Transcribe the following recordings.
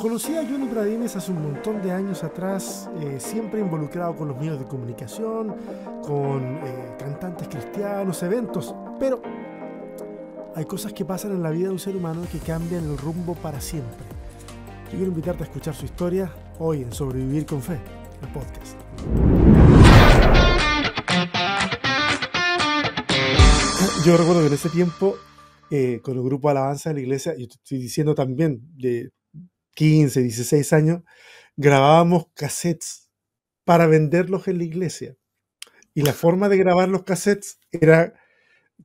Conocí a Johnny Bradines hace un montón de años atrás, eh, siempre involucrado con los medios de comunicación, con eh, cantantes cristianos, eventos, pero hay cosas que pasan en la vida de un ser humano que cambian el rumbo para siempre. Yo quiero invitarte a escuchar su historia hoy en Sobrevivir con Fe, el podcast. Yo recuerdo que en ese tiempo, eh, con el grupo Alabanza de la Iglesia, yo estoy diciendo también de 15, 16 años, grabábamos cassettes para venderlos en la iglesia. Y la forma de grabar los cassettes era,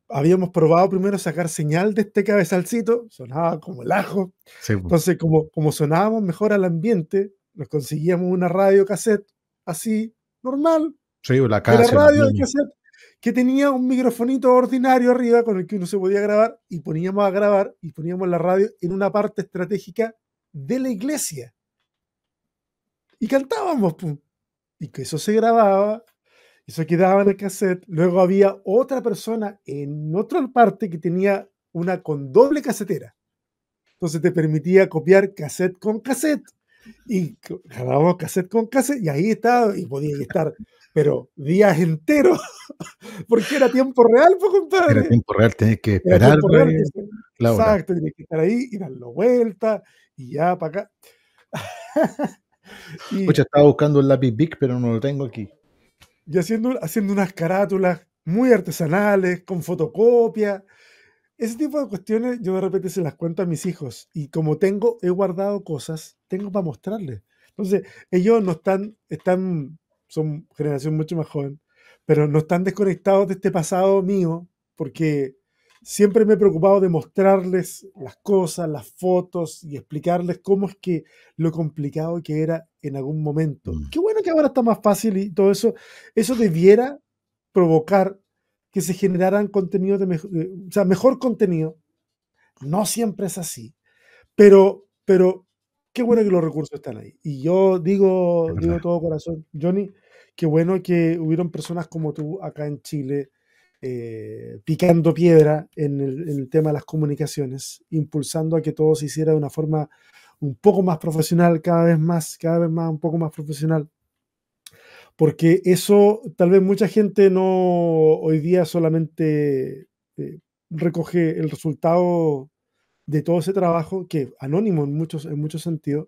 habíamos probado primero sacar señal de este cabezalcito, sonaba como el ajo. Entonces, como, como sonábamos mejor al ambiente, nos conseguíamos una radio cassette así, normal. la radio cassette que tenía un microfonito ordinario arriba con el que uno se podía grabar y poníamos a grabar y poníamos la radio en una parte estratégica de la iglesia. Y cantábamos, y que eso se grababa, eso quedaba en el cassette. Luego había otra persona en otra parte que tenía una con doble casetera. Entonces te permitía copiar cassette con cassette. Y grabábamos cassette con cassette, y ahí estaba, y podía estar pero días enteros, porque era tiempo real, pues, compadre. Era tiempo real, tenés que esperar. Pues. exacto, tenés que estar ahí y darlo vuelta y ya para acá. y, estaba buscando el lápiz Big, pero no lo tengo aquí. Y haciendo, haciendo unas carátulas muy artesanales, con fotocopia. Ese tipo de cuestiones yo de repente se las cuento a mis hijos y como tengo, he guardado cosas, tengo para mostrarles. Entonces, ellos no están, están son generación mucho más joven, pero no están desconectados de este pasado mío, porque siempre me he preocupado de mostrarles las cosas, las fotos y explicarles cómo es que lo complicado que era en algún momento. Mm. Qué bueno que ahora está más fácil y todo eso, eso debiera provocar que se generaran contenidos de, mejor, o sea, mejor contenido. No siempre es así, pero, pero qué bueno que los recursos están ahí. Y yo digo, digo todo corazón, Johnny, qué bueno que hubieron personas como tú acá en Chile eh, picando piedra en el, tema de las comunicaciones, impulsando a que todo se hiciera de una forma un poco más profesional, cada vez más, cada vez más, un poco más profesional. Porque eso tal vez mucha gente no hoy día solamente eh, recoge el resultado de todo ese trabajo, que anónimo en muchos, en muchos sentidos,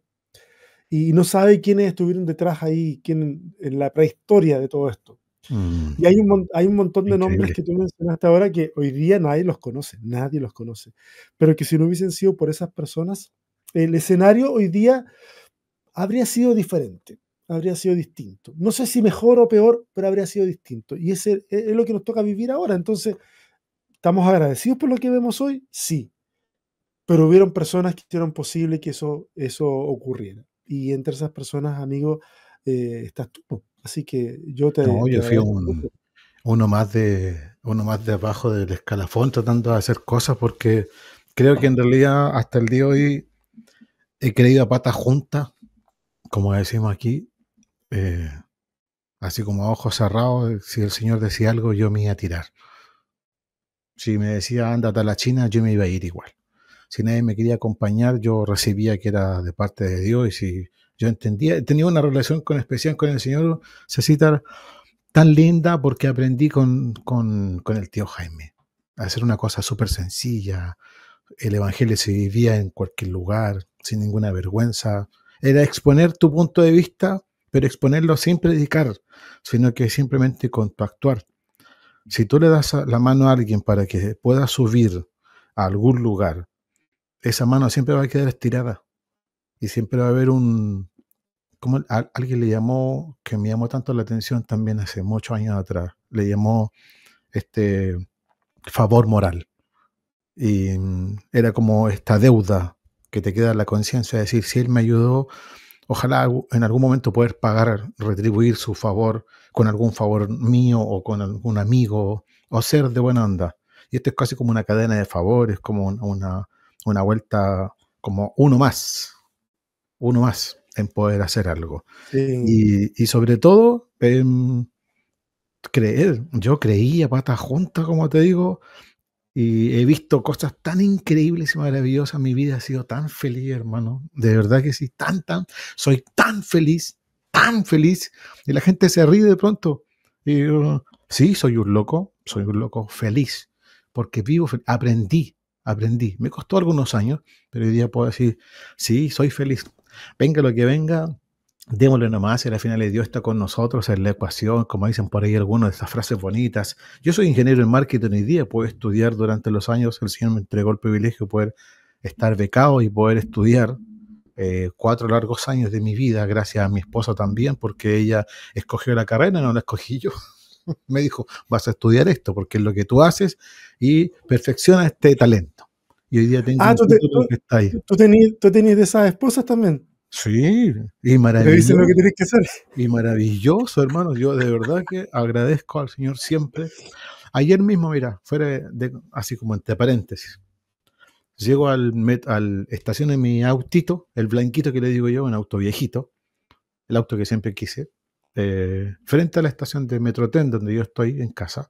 y no sabe quiénes estuvieron detrás ahí, quién en la prehistoria de todo esto. Mm. Y hay un, hay un montón de nombres que tú mencionaste ahora que hoy día nadie los conoce, nadie los conoce, pero que si no hubiesen sido por esas personas, el escenario hoy día habría sido diferente, habría sido distinto. No sé si mejor o peor, pero habría sido distinto. Y ese e, es lo que nos toca vivir ahora. Entonces, ¿estamos agradecidos por lo que vemos hoy? Sí. Pero hubieron personas que hicieron posible que eso, eso ocurriera y entre esas personas, amigo, eh, estás tú. Así que yo te... No, yo fui uno, más de, uno más de del escalafón tratando de hacer cosas porque creo que en realidad hasta el día de hoy he creído a patas juntas, como decimos aquí, eh, así como a ojos cerrados, eh, si el Señor decía algo, yo me iba a tirar. Si me decía anda a la China, yo me iba a ir igual si nadie me quería acompañar, yo recibía que era de parte de Dios y si yo entendía, tenía una relación con especial con el Señor, Cecitar tan linda porque aprendí con, con, el tío Jaime a hacer una cosa súper sencilla. El Evangelio se vivía en cualquier lugar, sin ninguna vergüenza. Era exponer tu punto de vista, pero exponerlo sin predicar, sino que simplemente actuar. Si tú le das la mano a alguien para que pueda subir a algún lugar esa mano siempre va a quedar estirada y siempre va a haber un, como alguien le llamó, que me llamó tanto la atención también hace muchos años atrás, le llamó este favor moral. Y mm, era como esta deuda que te queda en la conciencia, decir, si él me ayudó, ojalá en algún momento poder pagar, retribuir su favor con algún favor mío o con algún amigo o ser de buena onda. Y esto es casi como una cadena de favores, como una, una vuelta como uno más, uno más en poder hacer algo. Y, sobre todo, em, creer. Yo creía pata junta, como te digo, y he visto cosas tan increíbles y maravillosas. Mi vida ha sido tan feliz, hermano. De verdad que sí, tan, tan. Soy tan feliz, tan feliz. Y la gente se ríe de pronto. Y sí, soy un loco, soy un loco feliz, porque vivo, aprendí aprendí. Me costó algunos años, pero hoy día puedo decir, sí, soy feliz. Venga lo que venga, démosle nomás, y al final Dios está con nosotros en la ecuación, como dicen por ahí algunas de esas frases bonitas. Yo soy ingeniero en marketing hoy día, puedo estudiar durante los años, el Señor me entregó el privilegio de poder estar becado y poder estudiar eh, cuatro largos años de mi vida, gracias a mi esposa también, porque ella escogió la carrera, no la escogí yo. Me dijo, vas a estudiar esto porque es lo que tú haces y perfecciona este talento. Y hoy día tengo ah, tú, que está ahí. Tú tenías, de esas esposas también. Sí, y maravilloso. Y maravilloso, hermano. Yo de verdad que agradezco al Señor siempre. Ayer mismo, mira, fuera de, así como entre paréntesis, llego al, estación de mi autito, el blanquito que le digo yo, un auto viejito, el auto que siempre quise, eh, frente a la estación de Metro Ten, donde yo estoy en casa,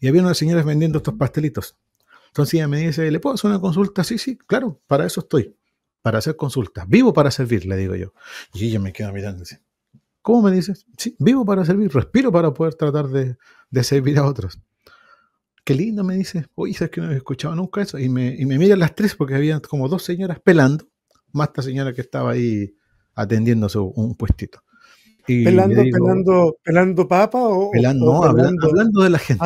y había unas señoras vendiendo estos pastelitos. Entonces ella me dice, ¿le puedo hacer una consulta? Sí, sí, claro, para eso estoy, para hacer consultas. Vivo para servir, le digo yo. Y ella me queda mirando así. ¿Cómo me dices? Sí, vivo para servir, respiro para poder tratar de, servir a otros. Qué lindo, me dice. Oye, sabes que no he escuchado nunca eso. Y me, y me miran las tres porque había como dos señoras pelando, más esta señora que estaba ahí atendiendo un puestito pelando, pelando, pelando papa o. Pelando, no, hablando, de la gente.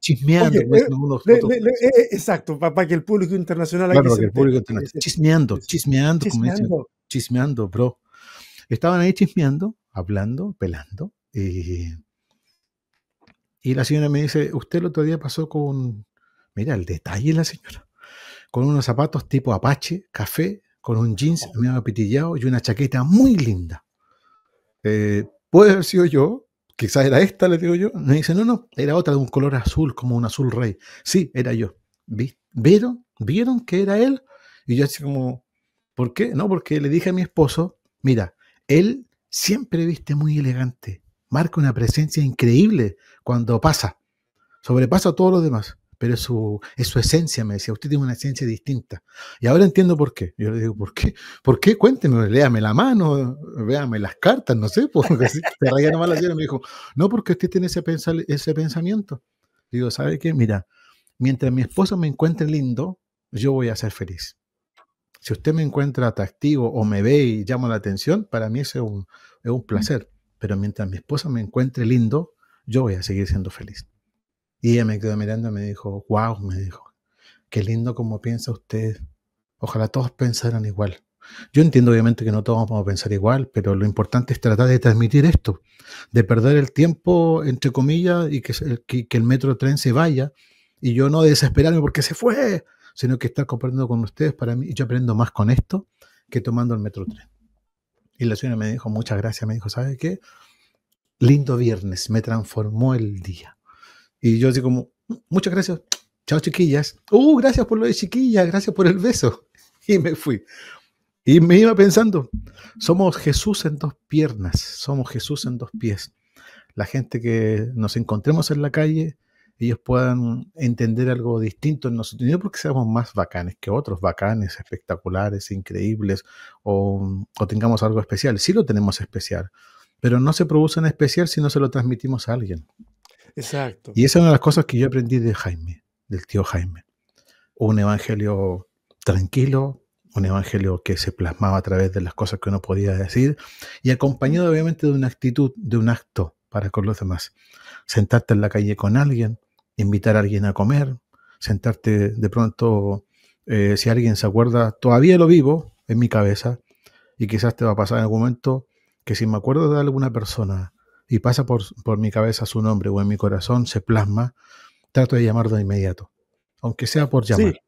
chismeando. exacto, para, que el público internacional. Claro, Chismeando, chismeando, chismeando. chismeando, bro. Estaban ahí chismeando, hablando, pelando. Y, y la señora me dice: Usted el otro día pasó con. Mira, el detalle la señora. Con unos zapatos tipo Apache, café, con un jeans oh. medio apitillado y una chaqueta muy linda. Eh, puede haber sido yo, quizás era esta, le digo yo. Me dice, no, no, era otra de un color azul, como un azul rey. Sí, era yo. ¿Vieron? ¿Vieron que era él? Y yo así como, ¿por qué? No, porque le dije a mi esposo, mira, él siempre viste muy elegante, marca una presencia increíble cuando pasa, sobrepasa a todos los demás pero es su, su esencia, me decía, usted tiene una esencia distinta. Y ahora entiendo por qué. Yo le digo, ¿por qué? ¿Por qué? Cuénteme, léame la mano, véame las cartas, no sé, porque si te raya nomás la Me dijo, no, porque usted tiene ese, pensar, ese pensamiento. Digo, ¿sabe qué? Mira, mientras mi esposo me encuentre lindo, yo voy a ser feliz. Si usted me encuentra atractivo o me ve y llama la atención, para mí eso es un, es un placer. Pero mientras mi esposa me encuentre lindo, yo voy a seguir siendo feliz. Y ella me quedó mirando y me dijo, wow, me dijo, qué lindo como piensa usted. Ojalá todos pensaran igual. Yo entiendo obviamente que no todos vamos a pensar igual, pero lo importante es tratar de transmitir esto, de perder el tiempo, entre comillas, y que, el metro tren se vaya, y yo no desesperarme porque se fue, sino que estar compartiendo con ustedes, para mí, Y yo aprendo más con esto que tomando el metro tren. Y la señora me dijo, muchas gracias, me dijo, ¿sabe qué? Lindo viernes, me transformó el día. Y yo así como, muchas gracias, chao chiquillas. Uh, gracias por lo de chiquillas, gracias por el beso. Y me fui. Y me iba pensando, somos Jesús en dos piernas, somos Jesús en dos pies. La gente que nos encontremos en la calle, ellos puedan entender algo distinto en nosotros, no porque seamos más bacanes que otros, bacanes, espectaculares, increíbles, o, o tengamos algo especial. Sí lo tenemos especial, pero no se produce en especial si no se lo transmitimos a alguien. Exacto. Y esa es una de las cosas que yo aprendí de Jaime, del tío Jaime. Un evangelio tranquilo, un evangelio que se plasmaba a través de las cosas que uno podía decir y acompañado obviamente de una actitud, de un acto para con los demás. Sentarte en la calle con alguien, invitar a alguien a comer, sentarte de pronto, eh, si alguien se acuerda, todavía lo vivo en mi cabeza y quizás te va a pasar en algún momento que si me acuerdo de alguna persona y pasa por, mi cabeza su nombre o en mi corazón, se plasma, trato de llamarlo de inmediato, aunque sea por llamar.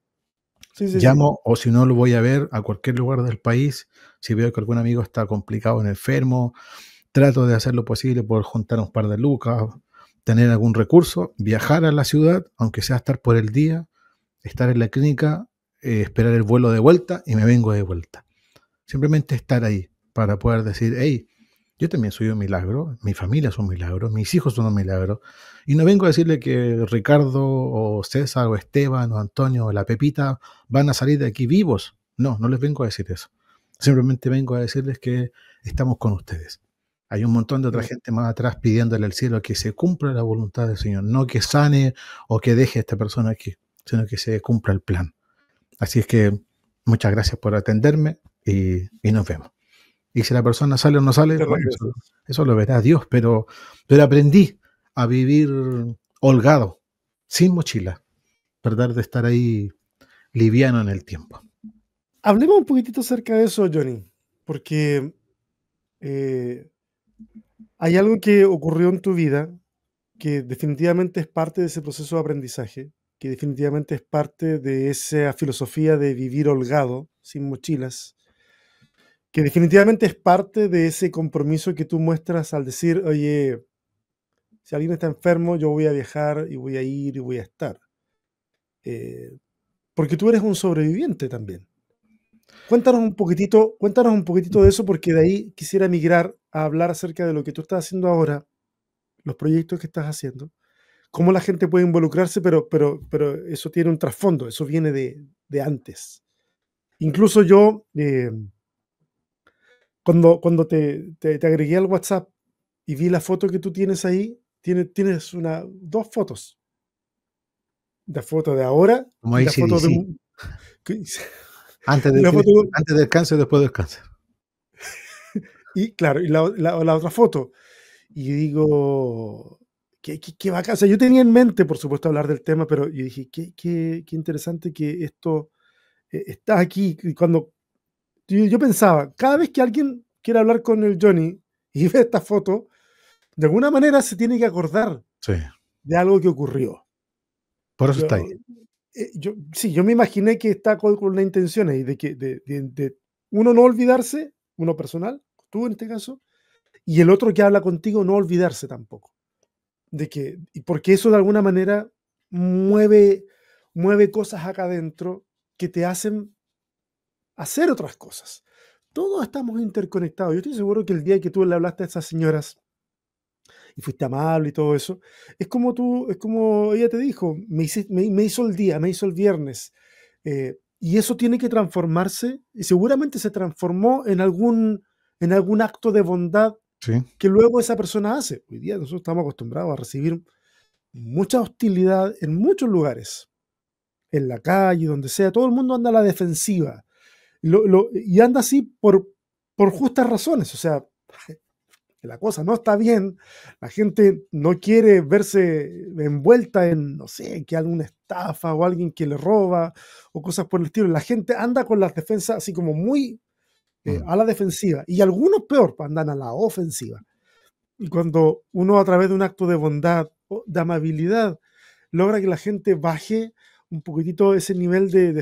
Llamo o si no lo voy a ver a cualquier lugar del país, si veo que algún amigo está complicado, en enfermo, trato de hacer lo posible por juntar un par de lucas, tener algún recurso, viajar a la ciudad, aunque sea estar por el día, estar en la clínica, eh, esperar el vuelo de vuelta y me vengo de vuelta. Simplemente estar ahí para poder decir, hey, yo también soy un milagro, mi familia es un milagro, mis hijos son un milagro. Y no vengo a decirle que Ricardo o César o Esteban o Antonio o la Pepita van a salir de aquí vivos. No, no les vengo a decir eso. Simplemente vengo a decirles que estamos con ustedes. Hay un montón de otra gente más atrás pidiéndole al cielo que se cumpla la voluntad del Señor, no que sane o que deje a esta persona aquí, sino que se cumpla el plan. Así es que muchas gracias por atenderme y, y nos vemos. Y si la persona sale o no sale, eso, lo verá Dios, pero, pero aprendí a vivir holgado, sin mochila, tratar de estar ahí liviano en el tiempo. Hablemos un poquitito acerca de eso, Johnny, porque eh, hay algo que ocurrió en tu vida que definitivamente es parte de ese proceso de aprendizaje, que definitivamente es parte de esa filosofía de vivir holgado, sin mochilas, que definitivamente es parte de ese compromiso que tú muestras al decir, oye, si alguien está enfermo, yo voy a viajar y voy a ir y voy a estar. Eh, porque tú eres un sobreviviente también. Cuéntanos un poquitito, cuéntanos un poquitito de eso, porque de ahí quisiera migrar a hablar acerca de lo que tú estás haciendo ahora, los proyectos que estás haciendo, cómo la gente puede involucrarse, pero, pero, pero eso tiene un trasfondo, eso viene de, de antes. Incluso yo, eh, cuando, cuando te, te, agregué al WhatsApp y vi la foto que tú tienes ahí, tienes, tienes una, dos fotos. La foto de ahora. y la foto De, antes, de, antes del cáncer, después del cáncer. Y claro, y la, la, otra foto. Y digo, qué, qué, bacán. yo tenía en mente, por supuesto, hablar del tema, pero yo dije, qué, qué, qué interesante que esto eh, está aquí. Y cuando, yo, pensaba, cada vez que alguien quiere hablar con el Johnny y ve esta foto, de alguna manera se tiene que acordar de algo que ocurrió. Por eso está ahí. Eh, eh, yo, sí, yo me imaginé que está con, una intención de que uno no olvidarse, uno personal, tú en este caso, y el otro que habla contigo no olvidarse tampoco. De que, porque eso de alguna manera mueve, mueve cosas acá adentro que te hacen hacer otras cosas. Todos estamos interconectados. Yo estoy seguro que el día que tú le hablaste a esas señoras y fuiste amable y todo eso, es como tú, es como ella te dijo, me, hizo el día, me hizo el viernes. Eh, y eso tiene que transformarse, y seguramente se transformó en algún, en algún acto de bondad que luego esa persona hace. Hoy día nosotros estamos acostumbrados a recibir mucha hostilidad en muchos lugares, en la calle, donde sea, todo el mundo anda a la defensiva y anda así por, justas razones, o sea, la cosa no está bien, la gente no quiere verse envuelta en, no sé, que alguna estafa o alguien que le roba o cosas por el estilo. La gente anda con las defensas así como muy eh, mm. a la defensiva y algunos peor, pues, andan a la ofensiva. Y cuando uno a través de un acto de bondad, de amabilidad, logra que la gente baje un poquitito ese nivel de,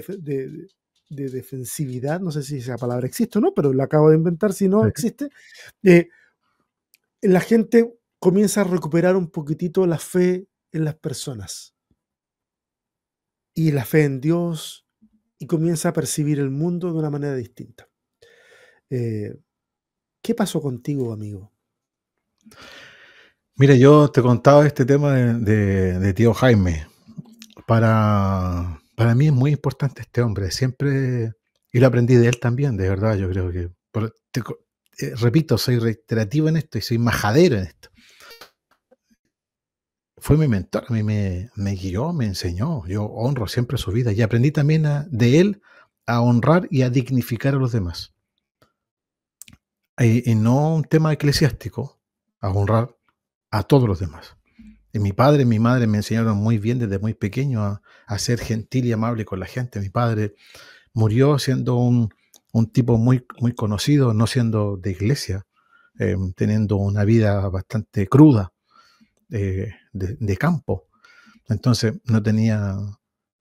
de defensividad, no sé si esa palabra existe o no, pero la acabo de inventar, si no existe, eh, la gente comienza a recuperar un poquitito la fe en las personas y la fe en Dios y comienza a percibir el mundo de una manera distinta. Eh, ¿Qué pasó contigo, amigo? Mira, yo te contaba este tema de tío Jaime para para mí es muy importante este hombre. Siempre, y lo aprendí de él también, de verdad, yo creo que... Eh, repito, soy reiterativo en esto y soy majadero en esto. Fue mi mentor, a mí me, guió, me enseñó. Yo honro siempre su vida y aprendí también de él a honrar y a dignificar a los demás. Eh, y no un tema eclesiástico, a honrar a todos los demás. Mi padre, y mi madre me enseñaron muy bien desde muy pequeño a, ser gentil y amable con la gente. Mi padre murió siendo un, tipo muy, muy conocido, no siendo de iglesia, em, teniendo una vida bastante cruda eh, de, campo. Entonces no tenía,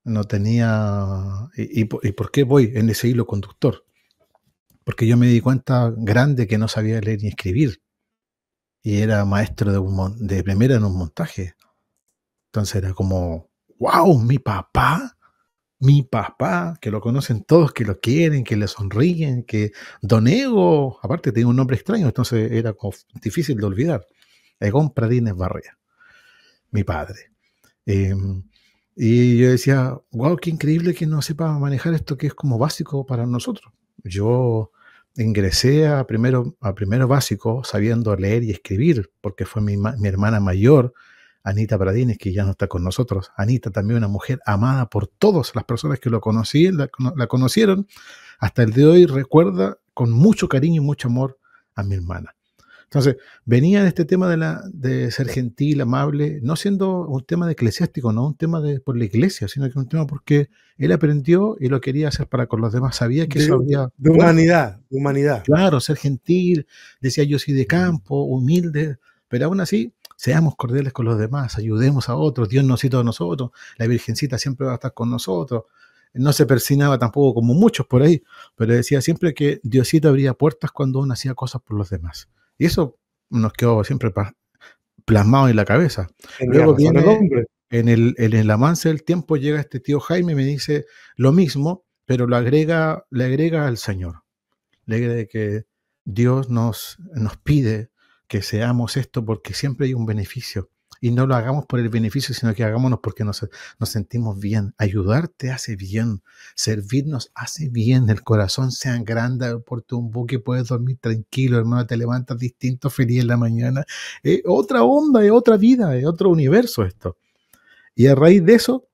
no tenía, y por qué voy en ese hilo conductor? Porque yo me di cuenta grande que no sabía leer ni escribir y era maestro de, de primera en un montaje. Entonces era como, wow, mi papá, mi papá, que lo conocen todos, que lo quieren, que le sonríen, que Donego, aparte tenía un nombre extraño, entonces era como difícil de olvidar. Egon Pradines Barria, mi padre. Em, y yo decía, wow, qué increíble que no sepa manejar esto que es como básico para nosotros. Yo ingresé a primero, a primero básico sabiendo leer y escribir, porque fue mi, hermana mayor, Anita Bradines, que ya no está con nosotros. Anita también una mujer amada por todas las personas que lo la, la conocieron. Hasta el día de hoy recuerda con mucho cariño y mucho amor a mi hermana. Entonces, venía de este tema de, la, ser gentil, amable, no siendo un tema de eclesiástico, no un tema por la iglesia, sino que un tema porque él aprendió y lo quería hacer para con los demás. Sabía que de, eso había. De humanidad, humanidad. Claro, ser gentil, decía yo soy de campo, humilde, pero aún así, seamos cordiales con los demás, ayudemos a otros, Dios nos cita a nosotros, la Virgencita siempre va a estar con nosotros no se persinaba tampoco como muchos por ahí, pero decía siempre que Diosita abría puertas cuando uno hacía cosas por los demás. Y eso nos quedó siempre plasmado en la cabeza. Luego en, el, en el avance del tiempo llega este tío Jaime y me dice lo mismo, pero lo agrega, le agrega al Señor. Le agrega que Dios nos, nos pide que seamos esto porque siempre hay un beneficio y no lo hagamos por el beneficio, sino que hagámonos porque nos, sentimos bien. Ayudarte hace bien, servirnos hace bien, el corazón se grande por tu buque, puedes dormir tranquilo, hermano, te levantas distinto, feliz en la mañana. Eh, otra onda, es otra vida, es otro universo esto. Y a raíz de eso,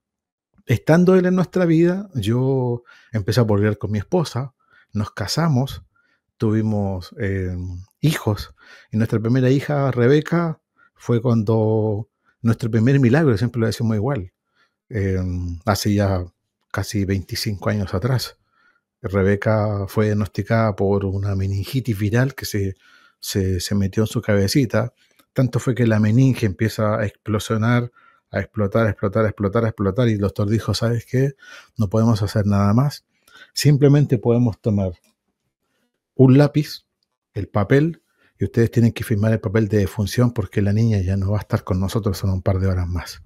estando él en nuestra vida, yo empecé a volver con mi esposa, nos casamos, tuvimos eh, hijos y nuestra primera hija, Rebeca, fue cuando nuestro primer milagro, siempre lo decimos igual, em, hace ya casi 25 años atrás. Rebeca fue diagnosticada por una meningitis viral que se, se, se, metió en su cabecita. Tanto fue que la meninge empieza a explosionar, a explotar, a explotar, a explotar, a explotar. Y el doctor dijo, ¿sabes qué? No podemos hacer nada más. Simplemente podemos tomar un lápiz, el papel y ustedes tienen que firmar el papel de defunción porque la niña ya no va a estar con nosotros en un par de horas más.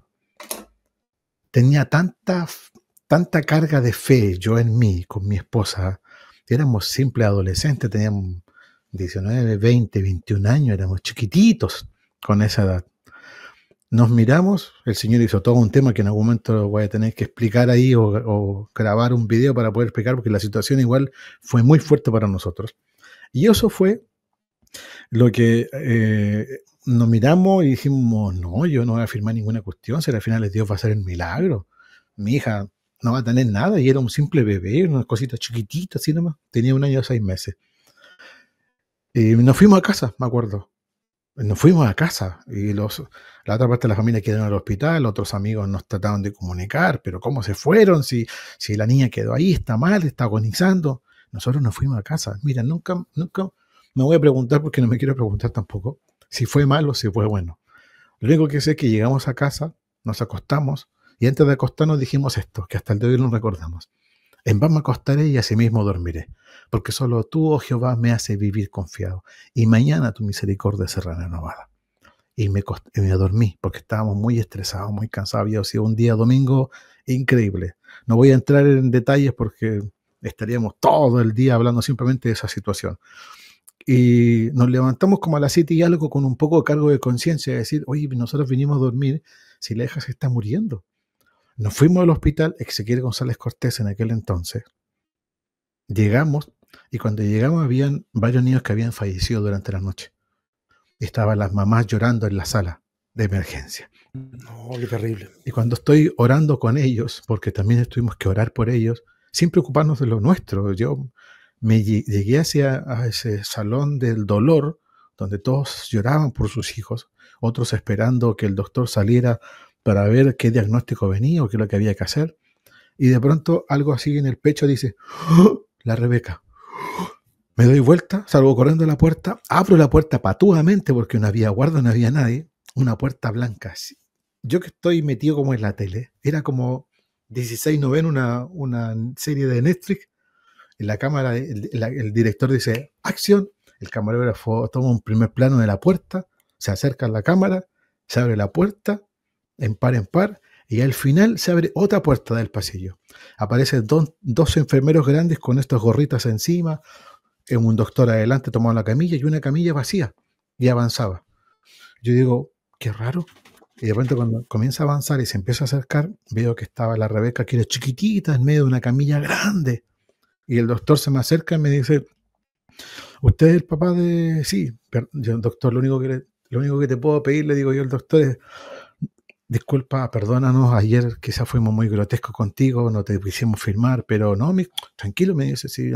Tenía tanta, tanta carga de fe yo en mí, con mi esposa. Éramos simples adolescentes, teníamos 19, 20, 21 años, éramos chiquititos con esa edad. Nos miramos, el Señor hizo todo un tema que en algún momento voy a tener que explicar ahí o grabar un video para poder explicar, porque la situación igual fue muy fuerte para nosotros. Y eso fue lo que eh, nos miramos y dijimos, no, yo no voy a firmar ninguna cuestión, si al final Dios va a hacer el milagro. Mi hija no va a tener nada y era un simple bebé, una cositas chiquititas así nomás, tenía un año o seis meses. Y nos fuimos a casa, me acuerdo. Nos fuimos a casa y los, la otra parte de la familia quedó en el hospital, otros amigos nos trataron de comunicar, pero ¿cómo se fueron? Si, si la niña quedó ahí, está mal, está agonizando. Nosotros nos fuimos a casa. Mira, nunca, nunca, me voy a preguntar porque no me quiero preguntar tampoco si fue malo o si fue bueno. Lo único que sé es que llegamos a casa, nos acostamos y antes de acostarnos dijimos esto, que hasta el de hoy no recordamos. En paz me acostaré y asimismo dormiré, porque solo tú, oh Jehová, me hace vivir confiado, y mañana tu misericordia será renovada. Y me, y me dormí, porque estábamos muy estresados, muy cansados, había sido un día domingo increíble. No voy a entrar en detalles porque estaríamos todo el día hablando simplemente de esa situación. Y nos levantamos como a la 7 y algo con un poco de cargo de conciencia, de decir, oye, nosotros vinimos a dormir, si la hija se está muriendo. Nos fuimos al hospital Ezequiel González Cortés en aquel entonces. Llegamos y cuando llegamos habían varios niños que habían fallecido durante la noche. Estaban las mamás llorando en la sala de emergencia. No, qué terrible. Y cuando estoy orando con ellos, porque también tuvimos que orar por ellos, sin preocuparnos de lo nuestro. Yo me llegué hacia ese salón del dolor donde todos lloraban por sus hijos, otros esperando que el doctor saliera para ver qué diagnóstico venía o qué lo que había que hacer. Y de pronto algo así en el pecho dice, ¡Oh! la Rebeca. ¡Oh! Me doy vuelta, salgo corriendo a la puerta, abro la puerta patudamente porque no había guarda, no había nadie, una puerta blanca así. Yo que estoy metido como en la tele, era como 16 noveno, una, una serie de Netflix, la cámara, el, director dice, acción, el camarógrafo toma un primer plano de la puerta, se acerca a la cámara, se abre la puerta, en par en par, y al final se abre otra puerta del pasillo. Aparecen dos enfermeros grandes con estas gorritas encima, eh, un doctor adelante tomando la camilla y una camilla vacía, y avanzaba. Yo digo, qué raro. Y de repente cuando comienza a avanzar y se empieza a acercar, veo que estaba la Rebeca, que era chiquitita, en medio de una camilla grande. Y el doctor se me acerca y me dice, ¿usted es el papá de...? Sí, doctor, lo único, que lo único que te puedo pedir, le digo yo al doctor, disculpa, perdónanos, ayer quizás fuimos muy grotescos contigo, no te quisimos firmar, pero no, tranquilo, me dice, sí,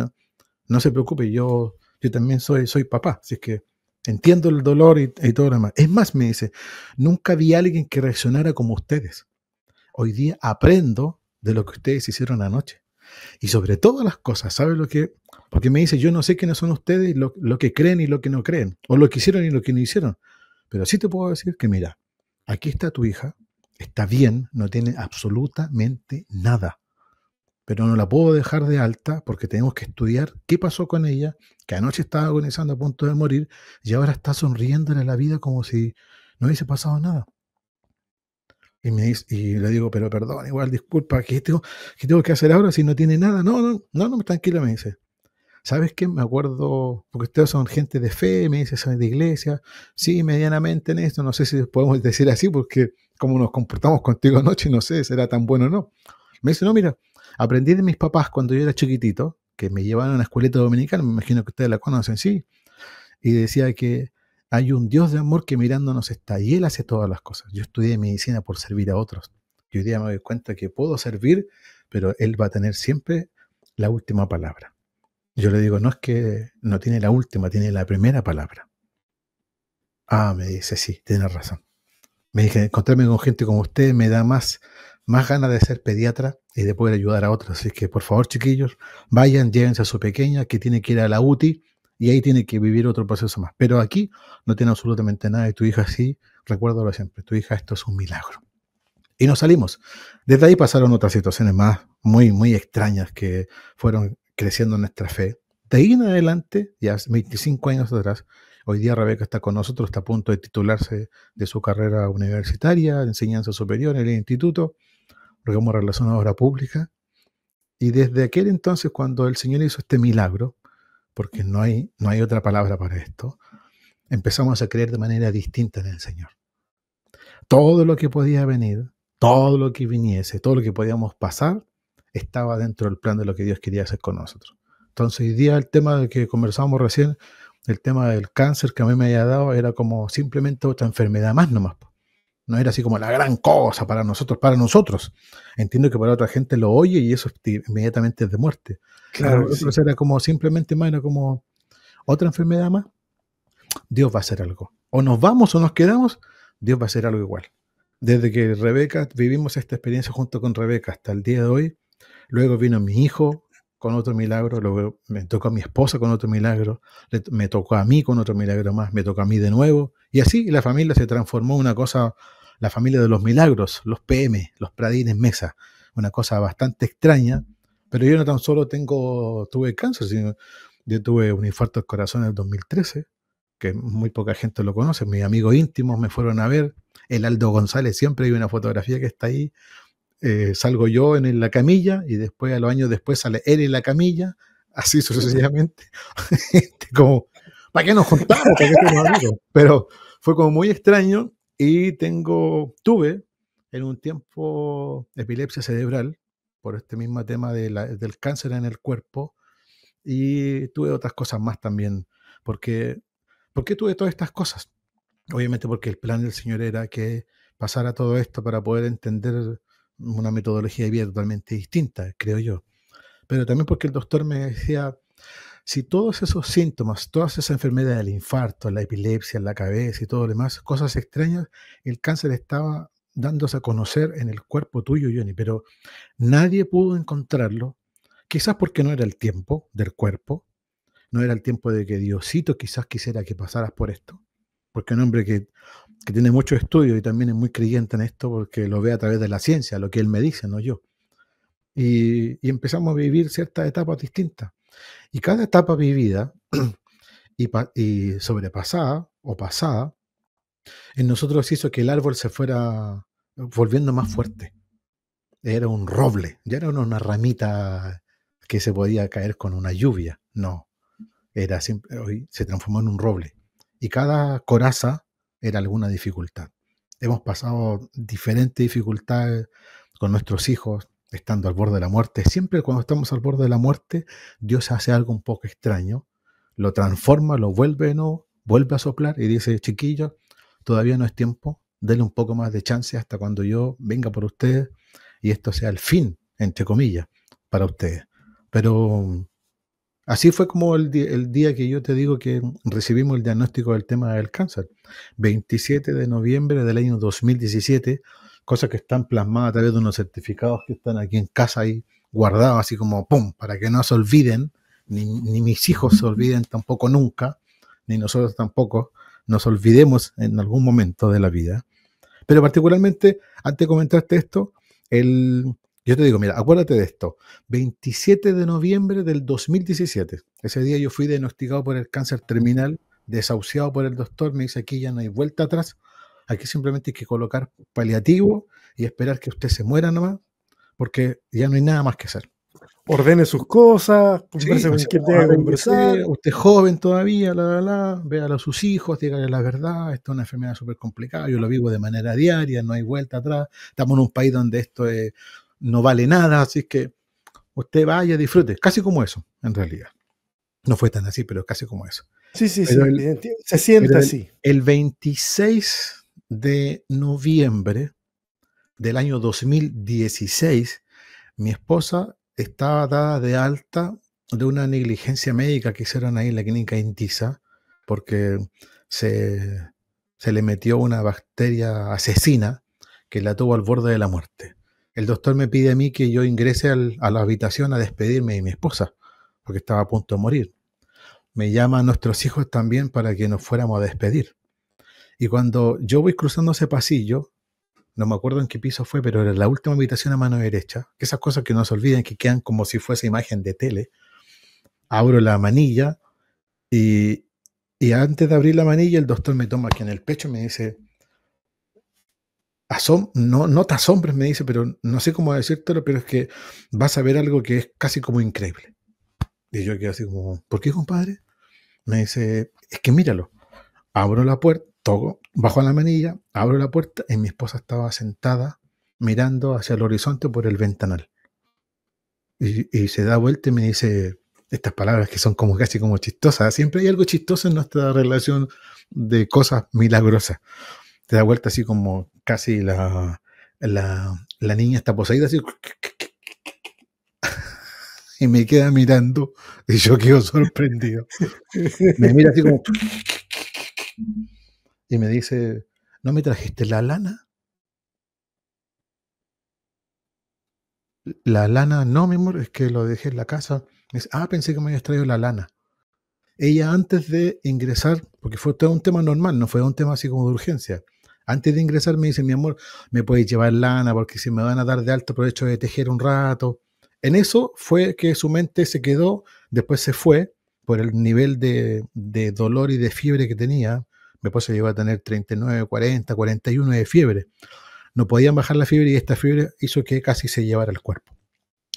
no se preocupe, yo, yo también soy, soy papá, así que entiendo el dolor y, y, todo lo demás. Es más, me dice, nunca vi a alguien que reaccionara como ustedes. Hoy día aprendo de lo que ustedes hicieron anoche. Y sobre todas las cosas, ¿sabe lo que? Porque me dice, yo no sé quiénes son ustedes, lo, lo que creen y lo que no creen, o lo que hicieron y lo que no hicieron. Pero sí te puedo decir que, mira, aquí está tu hija, está bien, no tiene absolutamente nada. Pero no la puedo dejar de alta porque tenemos que estudiar qué pasó con ella, que anoche estaba agonizando a punto de morir y ahora está sonriéndole a la vida como si no hubiese pasado nada. Y, me dice, y le digo, pero perdón, igual, disculpa, ¿qué tengo, ¿qué tengo que hacer ahora si no tiene nada? No, no, no, no, tranquilo, me dice. ¿Sabes qué? Me acuerdo, porque ustedes son gente de fe, me dice, son de iglesia. Sí, medianamente en esto, no sé si podemos decir así, porque como nos comportamos contigo anoche, no sé, será tan bueno o no. Me dice, no, mira, aprendí de mis papás cuando yo era chiquitito, que me llevaron a la escuelita dominicana me imagino que ustedes la conocen, sí. Y decía que hay un Dios de amor que mirándonos está y Él hace todas las cosas. Yo estudié medicina por servir a otros. Y hoy día me doy cuenta que puedo servir, pero Él va a tener siempre la última palabra. Yo le digo, no es que no tiene la última, tiene la primera palabra. Ah, me dice, sí, tiene razón. Me dije, encontrarme con gente como usted me da más, más ganas de ser pediatra y de poder ayudar a otros. Así que, por favor, chiquillos, vayan, llévense a su pequeña que tiene que ir a la UTI y ahí tiene que vivir otro proceso más. Pero aquí no tiene absolutamente nada y tu hija sí, recuérdalo siempre, tu hija esto es un milagro. Y nos salimos. Desde ahí pasaron otras situaciones más muy, muy extrañas que fueron creciendo nuestra fe. De ahí en adelante, ya 25 años atrás, hoy día Rebeca está con nosotros, está a punto de titularse de su carrera universitaria, enseñanza superior en el instituto, como relación a ahora pública. Y desde aquel entonces, cuando el Señor hizo este milagro, porque no hay, no hay otra palabra para esto, empezamos a creer de manera distinta en el Señor. Todo lo que podía venir, todo lo que viniese, todo lo que podíamos pasar, estaba dentro del plan de lo que Dios quería hacer con nosotros. Entonces, hoy día el tema del que conversábamos recién, el tema del cáncer que a mí me había dado, era como simplemente otra enfermedad más nomás no era así como la gran cosa para nosotros, para nosotros. Entiendo que para otra gente lo oye y eso inmediatamente es de muerte. Claro. Para era como simplemente, menos como otra enfermedad más. Dios va a hacer algo. O nos vamos o nos quedamos, Dios va a hacer algo igual. Desde que Rebeca, vivimos esta experiencia junto con Rebeca hasta el día de hoy. Luego vino mi hijo con otro milagro, luego me tocó a mi esposa con otro milagro, me tocó a mí con otro milagro más, me tocó a mí de nuevo. Y así la familia se transformó en una cosa la familia de los milagros, los PM, los Pradines Mesa. Una cosa bastante extraña, pero yo no tan solo tengo, tuve cáncer, sino yo tuve un infarto de corazón en el 2013, que muy poca gente lo conoce, mis amigos íntimos me fueron a ver, el Aldo González, siempre hay una fotografía que está ahí, eh, salgo yo en la camilla y después a los años después sale él en la camilla, así sucesivamente, este, como, ¿para qué nos juntamos? Pero fue como muy extraño y tengo, tuve en un tiempo epilepsia cerebral por este mismo tema del cáncer en el cuerpo y tuve otras cosas más también. Porque, ¿Por qué tuve todas estas cosas? Obviamente porque el plan del Señor era que pasara todo esto para poder entender una metodología de vida totalmente distinta, creo yo. Pero también porque el doctor me decía, si todos esos síntomas, todas esas enfermedades, del infarto, la epilepsia, la cabeza y todo lo demás, cosas extrañas, el cáncer estaba dándose a conocer en el cuerpo tuyo, Johnny, pero nadie pudo encontrarlo, quizás porque no era el tiempo del cuerpo, no era el tiempo de que Diosito quizás quisiera que pasaras por esto, porque un hombre que, tiene mucho estudio y también es muy creyente en esto, porque lo ve a través de la ciencia, lo que él me dice, no yo. y empezamos a vivir ciertas etapas distintas y cada etapa vivida y, y sobrepasada o pasada, en nosotros hizo que el árbol se fuera eh, volviendo más fuerte. Era un roble, ya era una ramita que se podía caer con una lluvia. No, era hoy se transformó en un roble. Y cada coraza era alguna dificultad. Hemos pasado diferentes dificultades con nuestros hijos, estando al borde de la muerte. Siempre cuando estamos al borde de la muerte, Dios hace algo un poco extraño, lo transforma, lo vuelve, ¿no? vuelve a soplar y dice, chiquillo, todavía no es tiempo, denle un poco más de chance hasta cuando yo venga por ustedes y esto sea el fin, entre comillas, para ustedes. Pero así fue como el, el día que yo te digo que recibimos el diagnóstico del tema del cáncer, 27 de noviembre del año 2017 cosas que están plasmadas a través de unos certificados que están aquí en casa ahí guardados, así como pum, para que no se olviden, ni, mis hijos se olviden tampoco nunca, ni nosotros tampoco nos olvidemos en algún momento de la vida. Pero particularmente, antes de comentarte esto, el, yo te digo, mira, acuérdate de esto, 27 de noviembre del 2017, ese día yo fui diagnosticado por el cáncer terminal, desahuciado por el doctor, me dice aquí ya no hay vuelta atrás, Aquí simplemente hay que colocar paliativo y esperar que usted se muera nomás, porque ya no hay nada más que hacer. Ordene sus cosas, sí, con tenga que conversar. Usted es joven todavía, la, la, la, véalo a sus hijos, dígale la verdad, esto es una enfermedad súper complicada, yo lo vivo de manera diaria, no hay vuelta atrás, estamos en un país donde esto eh, no vale nada, así que usted vaya, disfrute, casi como eso, en realidad. No fue tan así, pero casi como eso. Sí, sí, sí, se siente así. el 26 de noviembre del año 2016, mi esposa estaba dada de alta de una negligencia médica que hicieron ahí en la clínica Intisa porque se, le metió una bacteria asesina que la tuvo al borde de la muerte. El doctor me pide a mí que yo ingrese a la habitación a despedirme de mi esposa, porque estaba a punto de morir. Me llama a nuestros hijos también para que nos fuéramos a despedir. Y cuando yo voy cruzando ese pasillo, no me acuerdo en qué piso fue, pero era la última habitación a mano derecha, que esas cosas que no se olviden, que quedan como si fuese imagen de tele, abro la manilla y, y antes de abrir la manilla el doctor me toma aquí en el pecho y me dice, Asom no, no te asombres, me dice, pero no sé cómo decírtelo, pero es que vas a ver algo que es casi como increíble. Y yo quedo así como, ¿por qué, compadre? Me dice, es que míralo. Abro la puerta, bajo la manilla, abro la puerta y mi esposa estaba sentada mirando hacia el horizonte por el ventanal. Y, se da vuelta y me dice estas palabras que son como casi como chistosas. Siempre hay algo chistoso en nuestra relación de cosas milagrosas. se da vuelta así como casi la, la, la niña está poseída así. Y me queda mirando y yo quedo sorprendido. Me mira así como y me dice, ¿no me trajiste la lana? La lana, no, mi amor, es que lo dejé en la casa. Dice, ah, pensé que me habías traído la lana. Ella antes de ingresar, porque fue todo un tema normal, no fue un tema así como de urgencia. Antes de ingresar me dice, mi amor, me puedes llevar lana porque si me van a dar de alto provecho de tejer un rato. En eso fue que su mente se quedó, después se fue por el nivel de dolor y de fiebre que tenía, mi esposa llegó a tener 39, 40, 41 de fiebre. No podían bajar la fiebre y esta fiebre hizo que casi se llevara el cuerpo,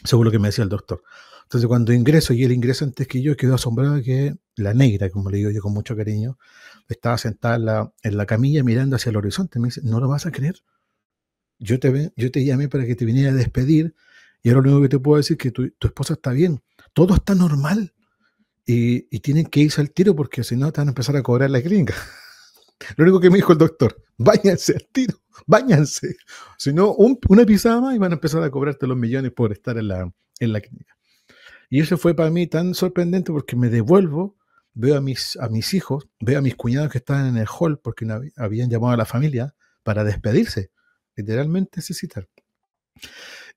según lo que me decía el doctor. Entonces cuando ingreso y él ingresa antes que yo, quedó asombrado que la negra, como le digo yo con mucho cariño, estaba sentada en la, camilla mirando hacia el horizonte. Me dice, no lo vas a creer. Yo te, yo te llamé para que te viniera a despedir y ahora lo único que te puedo decir es que tu, esposa está bien. Todo está normal. Y, y, tienen que irse al tiro porque si no te van a empezar a cobrar la clínica. Lo único que me dijo el doctor, váyanse al tiro, váyanse. Si no, una pisada más y van a empezar a cobrarte los millones por estar en la, en la clínica. Y eso fue para mí tan sorprendente porque me devuelvo, veo a mis, a mis hijos, veo a mis cuñados que estaban en el hall porque no habían llamado a la familia para despedirse. Literalmente se citaron.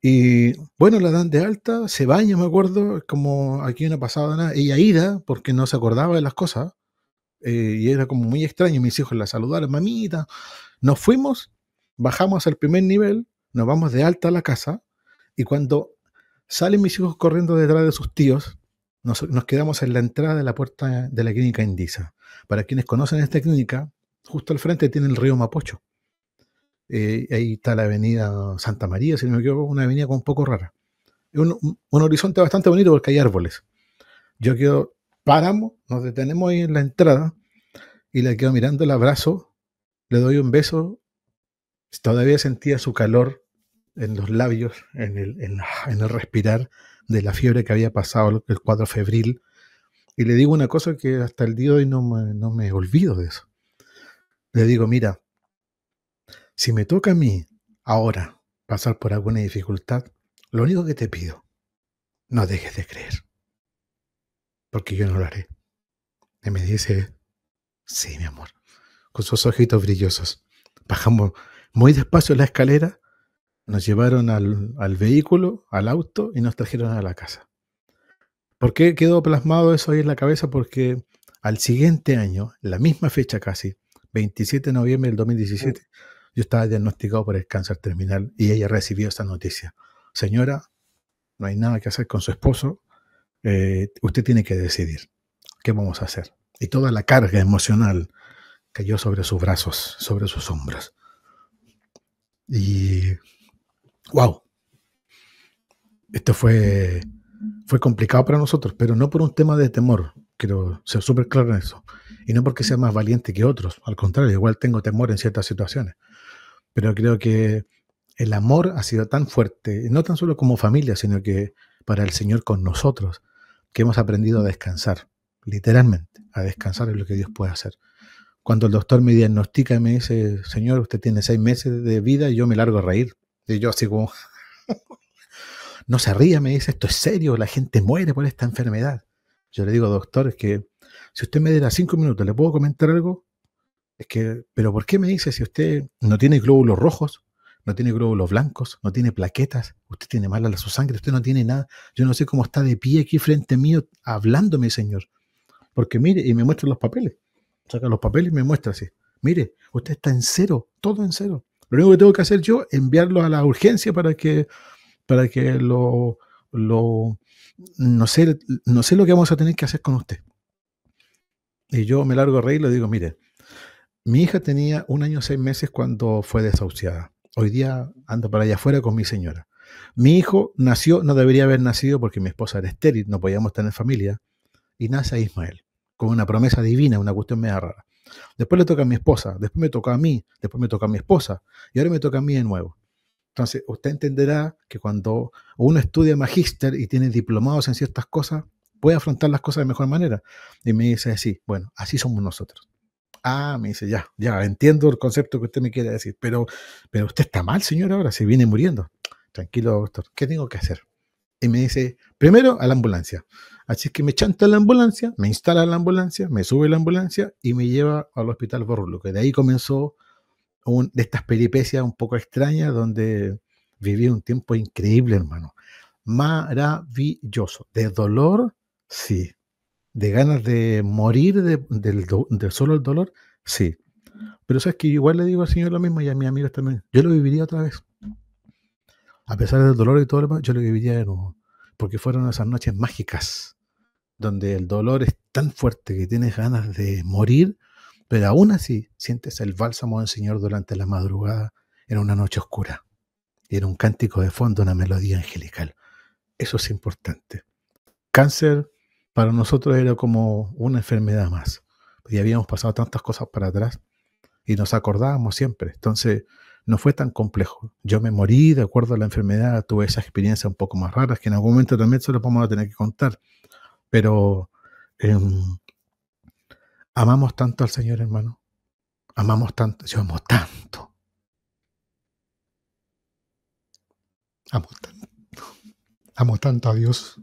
Y bueno, la dan de alta, se baña, me acuerdo, como aquí una pasada, nada. Ella ida porque no se acordaba de las cosas. Eh, y era como muy extraño. Mis hijos la saludaron, mamita. Nos fuimos, bajamos al primer nivel, nos vamos de alta a la casa y cuando salen mis hijos corriendo detrás de sus tíos, nos, quedamos en la entrada de la puerta de la clínica Indisa. Para quienes conocen esta clínica, justo al frente tiene el río Mapocho. Eh, ahí está la avenida Santa María, si no me equivoco, una avenida un poco rara. Un, un horizonte bastante bonito porque hay árboles. Yo quedo Paramos, nos detenemos ahí en la entrada y le quedo mirando el abrazo, le doy un beso. Todavía sentía su calor en los labios, en el, ah, respirar de la fiebre que había pasado el 4 febril. Y le digo una cosa que hasta el día de hoy no me, no me olvido de eso. Le digo, mira, si me toca a mí ahora pasar por alguna dificultad, lo único que te pido, no dejes de creer porque yo no lo haré. Y me dice, sí, mi amor, con sus ojitos brillosos. Bajamos muy despacio la escalera, nos llevaron al, vehículo, al auto y nos trajeron a la casa. ¿Por qué quedó plasmado eso ahí en la cabeza? Porque al siguiente año, la misma fecha casi, 27 de noviembre del 2017, yo estaba diagnosticado por el cáncer terminal y ella recibió esta noticia. Señora, no hay nada que hacer con su esposo, eh, usted tiene que decidir qué vamos a hacer. Y toda la carga emocional cayó sobre sus brazos, sobre sus hombros. Y, wow, esto fue, fue complicado para nosotros, pero no por un tema de temor, quiero ser súper claro en eso. Y no porque sea más valiente que otros, al contrario, igual tengo temor en ciertas situaciones. Pero creo que el amor ha sido tan fuerte, no tan solo como familia, sino que para el Señor con nosotros, que hemos aprendido a descansar, literalmente, a descansar es lo que Dios puede hacer. Cuando el doctor me diagnostica y me dice, señor, usted tiene seis meses de vida, yo me largo a reír. Y yo así como, no se ría, me dice, esto es serio, la gente muere por esta enfermedad. Yo le digo, doctor, es que si usted me diera cinco minutos, ¿le puedo comentar algo? Es que, pero ¿por qué me dice si usted no tiene glóbulos rojos? no tiene glóbulos blancos, no tiene plaquetas, usted tiene mala su sangre, usted no tiene nada. Yo no sé cómo está de pie aquí frente mío hablándome, Señor. Porque mire, y me muestra los papeles. Saca los papeles y me muestra así. Mire, usted está en cero, todo en cero. Lo único que tengo que hacer yo es enviarlo a la urgencia para que, para que lo, lo no sé, no sé lo que vamos a tener que hacer con usted. Y yo me largo a reír y le digo, mire, mi hija tenía un año seis meses cuando fue desahuciada. Hoy día ando para allá afuera con mi señora. Mi hijo nació, no debería haber nacido porque mi esposa era estéril, no podíamos tener familia, y nace Ismael, con una promesa divina, una cuestión media rara. Después le toca a mi esposa, después me toca a mí, después me toca a mi esposa, y ahora me toca a mí de nuevo. Entonces, usted entenderá que cuando uno estudia magíster y tiene diplomados en ciertas cosas, puede afrontar las cosas de mejor manera. Y me dice sí, bueno, así somos nosotros. Ah, me dice, ya, ya, entiendo el concepto que usted me quiere decir, pero, pero usted está mal, señor, ahora se viene muriendo. Tranquilo, doctor, ¿qué tengo que hacer? Y me dice, primero a la ambulancia. Así es que me chanta la ambulancia, me instala la ambulancia, me sube la ambulancia y me lleva al hospital Borrulo, que de ahí comenzó una de estas peripecias un poco extrañas donde viví un tiempo increíble, hermano. Maravilloso. De dolor, sí de ganas de morir de, del, solo el dolor, sí. Pero sabes que igual le digo al Señor lo mismo y a mis amigos también. Yo lo viviría otra vez. A pesar del dolor y todo lo demás, yo lo viviría de nuevo. Porque fueron esas noches mágicas, donde el dolor es tan fuerte que tienes ganas de morir, pero aún así sientes el bálsamo del Señor durante la madrugada en una noche oscura. Y en un cántico de fondo, una melodía angelical. Eso es importante. Cáncer para nosotros era como una enfermedad más. Y habíamos pasado tantas cosas para atrás y nos acordábamos siempre. Entonces, no fue tan complejo. Yo me morí de acuerdo a la enfermedad, tuve esas experiencias un poco más raras que en algún momento también se lo vamos a tener que contar. Pero em, amamos tanto al Señor, hermano. Amamos tanto, yo amo tanto. Amo tanto. Amo tanto a Dios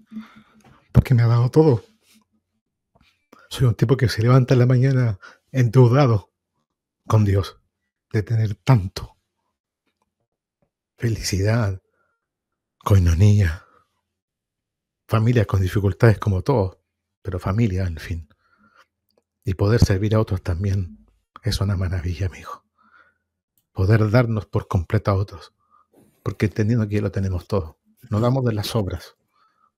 porque me ha dado todo. Soy un tipo que se levanta en la mañana endeudado con Dios de tener tanto. Felicidad, coinonía, familias con dificultades como todos, pero familia, en fin. Y poder servir a otros también es una maravilla, amigo. Poder darnos por completo a otros, porque entendiendo que lo tenemos todo, No damos de las obras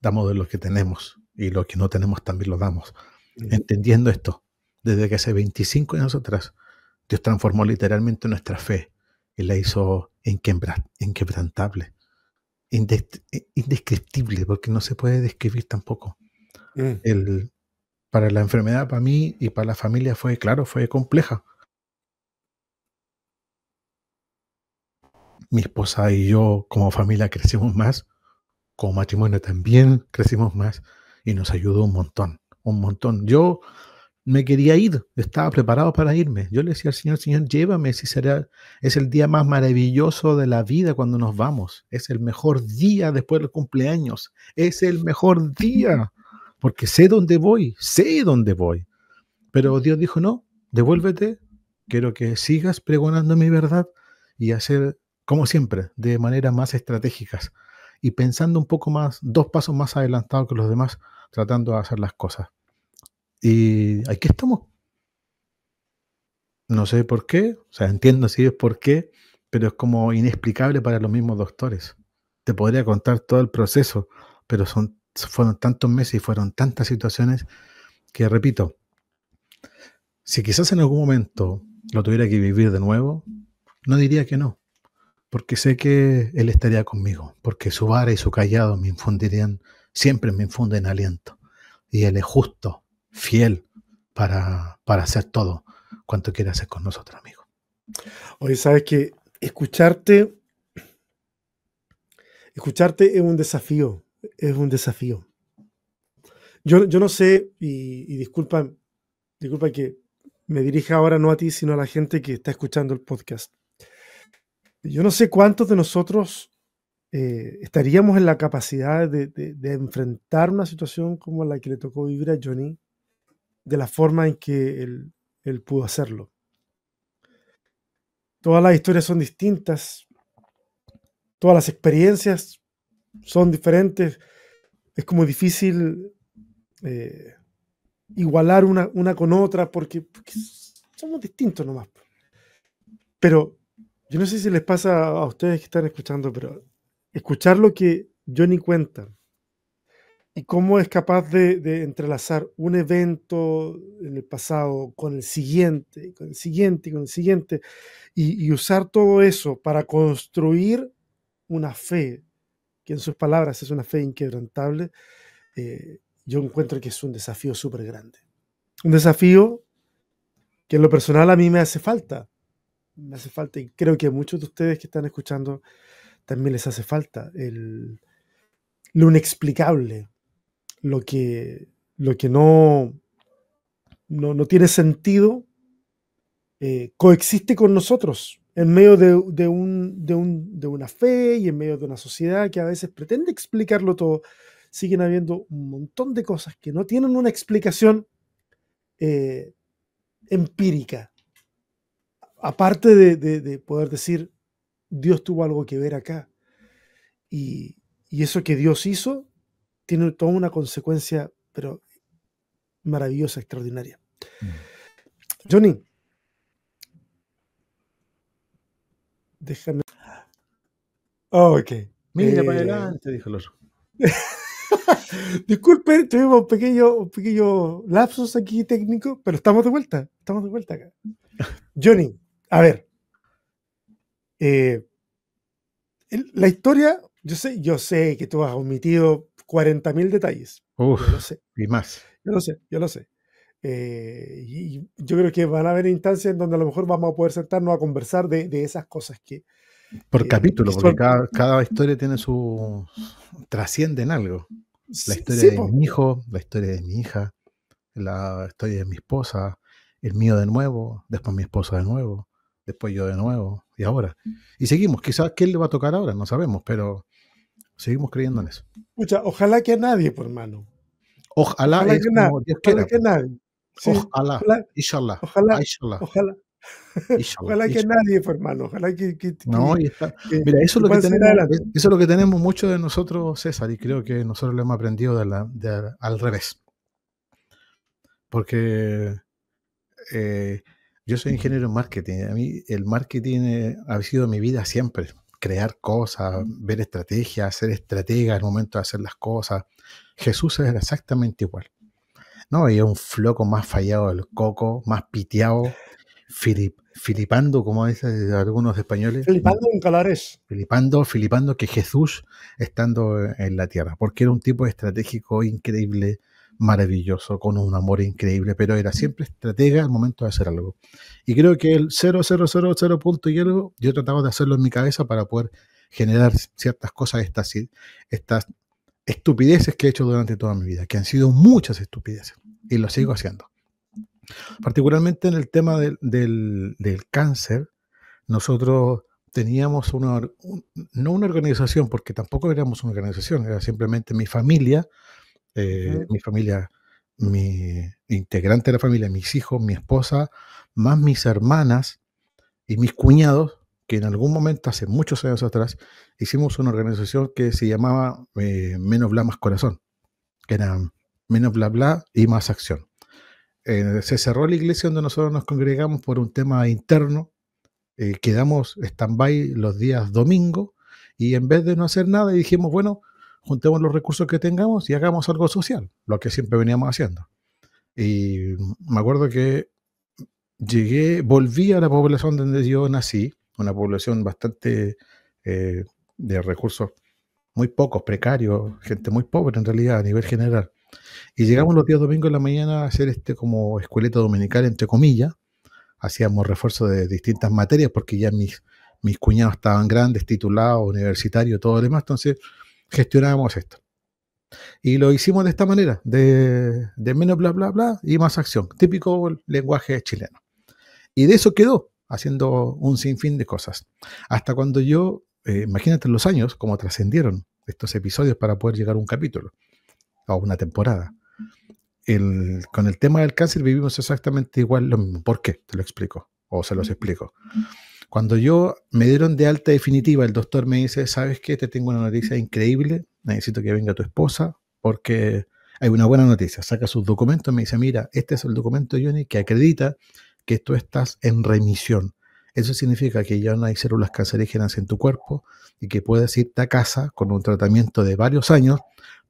damos de lo que tenemos y lo que no tenemos también lo damos. Entendiendo esto, desde que hace 25 años atrás, Dios transformó literalmente nuestra fe y la hizo inquebrantable, eh, indescriptible, porque no se puede describir tampoco. Mm. para la enfermedad, para mí y para la familia fue, claro, fue compleja. Mi esposa y yo como familia crecimos más como matrimonio también crecimos más y nos ayudó un montón, un montón. Yo me quería ir, estaba preparado para irme. Yo le decía al Señor, Señor, llévame, si será, es el día más maravilloso de la vida cuando nos vamos, es el mejor día después del cumpleaños, es el mejor día, porque sé dónde voy, sé dónde voy. Pero Dios dijo, no, devuélvete, quiero que sigas pregonando mi verdad y hacer, como siempre, de manera más estratégicas y pensando un poco más, dos pasos más adelantados que los demás, tratando de hacer las cosas. Y aquí estamos. No sé por qué, o sea, entiendo si es por qué, pero es como inexplicable para los mismos doctores. Te podría contar todo el proceso, pero son, fueron tantos meses y fueron tantas situaciones que, repito, si quizás en algún momento lo tuviera que vivir de nuevo, no diría que no porque sé que Él estaría conmigo, porque su vara y su callado me infundirían, siempre me infunden aliento. Y Él es justo, fiel para, para hacer todo cuanto quiere hacer con nosotros, amigo. Oye, sabes que escucharte, escucharte es un desafío, es un desafío. Yo, no sé, y, y disculpa, disculpa que me dirija ahora no a ti, sino a la gente que está escuchando el podcast. Yo no sé cuántos de nosotros eh, estaríamos en la capacidad de, enfrentar una situación como la que le tocó vivir a Johnny de la forma en que él, pudo hacerlo. Todas las historias son distintas, todas las experiencias son diferentes. Es como difícil eh, igualar una, con otra porque, somos distintos nomás. Pues. Pero yo no sé si les pasa a ustedes que están escuchando, pero escuchar lo que Johnny cuenta y cómo es capaz de, entrelazar un evento en el pasado con el siguiente, con el siguiente, con el siguiente, y, usar todo eso para construir una fe, que en sus palabras es una fe inquebrantable, eh, yo encuentro que es un desafío súper grande. Un desafío que en lo personal a mí me hace falta me hace falta, y creo que a muchos de ustedes que están escuchando también les hace falta, el, lo inexplicable, lo que, lo que no, no, tiene sentido, eh, coexiste con nosotros en medio de, un, de, una fe y en medio de una sociedad que a veces pretende explicarlo todo. Siguen habiendo un montón de cosas que no tienen una explicación eh, empírica, aparte de, poder decir, Dios tuvo algo que ver acá, y, eso que Dios hizo tiene toda una consecuencia, pero maravillosa, extraordinaria. Mm. Johnny, déjame. Oh, ok. Mira para eh. adelante, dijo el otro. Disculpen, tuvimos un pequeño, un pequeño lapsus aquí técnico, pero estamos de vuelta, estamos de vuelta acá. Johnny, a ver, eh, la historia, yo sé, yo sé que tú has omitido 40.000 detalles. Uf, Y más. Yo lo sé, yo lo sé. Eh, y yo creo que van a haber instancias en donde a lo mejor vamos a poder sentarnos a conversar de, esas cosas que... Por eh, capítulo, porque cada, historia tiene su... trasciende en algo. La historia de mi hijo, la historia de mi hija, la historia de mi esposa, el mío de nuevo, después mi esposa de nuevo, después yo de nuevo, y ahora. Y seguimos, quizás qué le va a tocar ahora, no sabemos, pero seguimos creyendo en eso. Escucha, ojalá que a nadie, por hermano. Ojalá, que, nadie, ojalá nadie. ojalá, inshallah, ojalá, ojalá, ojalá que nadie, por hermano. Ojalá que. no, Mira, eso es, lo que tenemos, mucho de nosotros, César, y creo que nosotros lo hemos aprendido al revés. Porque eh, yo soy ingeniero en marketing. A mí el marketing eh, ha sido mi vida siempre. Crear cosas, ver estrategias, ser estratega el momento de hacer las cosas. Jesús era exactamente igual. No, y un floco más fallado del coco, más piteado, filipando, como dicen algunos españoles. Filipando en Calares. Filipando, filipando que Jesús estando en la tierra, porque era un tipo estratégico increíble, maravilloso, con un amor increíble, pero era siempre estratega al momento de hacer algo. Y creo que el 0000 punto y algo, yo trataba de hacerlo en mi cabeza para poder generar ciertas cosas, estas, estas estupideces que he hecho durante toda mi vida, que han sido muchas estupideces, y lo sigo haciendo. Particularmente en el tema del, del, del cáncer, nosotros teníamos una, no una organización, porque tampoco éramos una organización, era simplemente mi familia eh, mi familia, mi integrante de la familia, mis hijos, mi esposa, más mis hermanas y mis cuñados, que en algún momento, hace muchos años atrás, hicimos una organización que se llamaba eh, Menos Bla Más Corazón, que era Menos Bla Bla y Más Acción. Eh, se cerró la iglesia donde nosotros nos congregamos por un tema interno. quedamos stand-by los días domingo y en vez de no hacer nada dijimos, bueno, juntemos los recursos que tengamos y hagamos algo social, lo que siempre veníamos haciendo. Y me acuerdo que llegué, volví a la población donde yo nací, una población bastante eh, de recursos muy pocos, precarios, gente muy pobre en realidad a nivel general. Y llegamos los días domingos en la mañana a hacer este como escueleta dominical, entre comillas. Hacíamos refuerzo de distintas materias porque ya mis, mis cuñados estaban grandes, titulados, universitarios, todo lo demás. Entonces gestionábamos esto. Y lo hicimos de esta manera, de, de menos bla, bla, bla y más acción. Típico lenguaje chileno. Y de eso quedó, haciendo un sinfín de cosas. Hasta cuando yo, eh, imagínate los años, como trascendieron estos episodios para poder llegar a un capítulo o una temporada. El, con el tema del cáncer vivimos exactamente igual lo mismo. ¿Por qué? Te lo explico o se los explico. Cuando yo me dieron de alta definitiva, el doctor me dice, ¿sabes que Te tengo una noticia increíble, necesito que venga tu esposa porque hay una buena noticia. Saca sus documentos, me dice, mira, este es el documento, Johnny, que acredita que tú estás en remisión. Eso significa que ya no hay células cancerígenas en tu cuerpo y que puedes irte a casa con un tratamiento de varios años,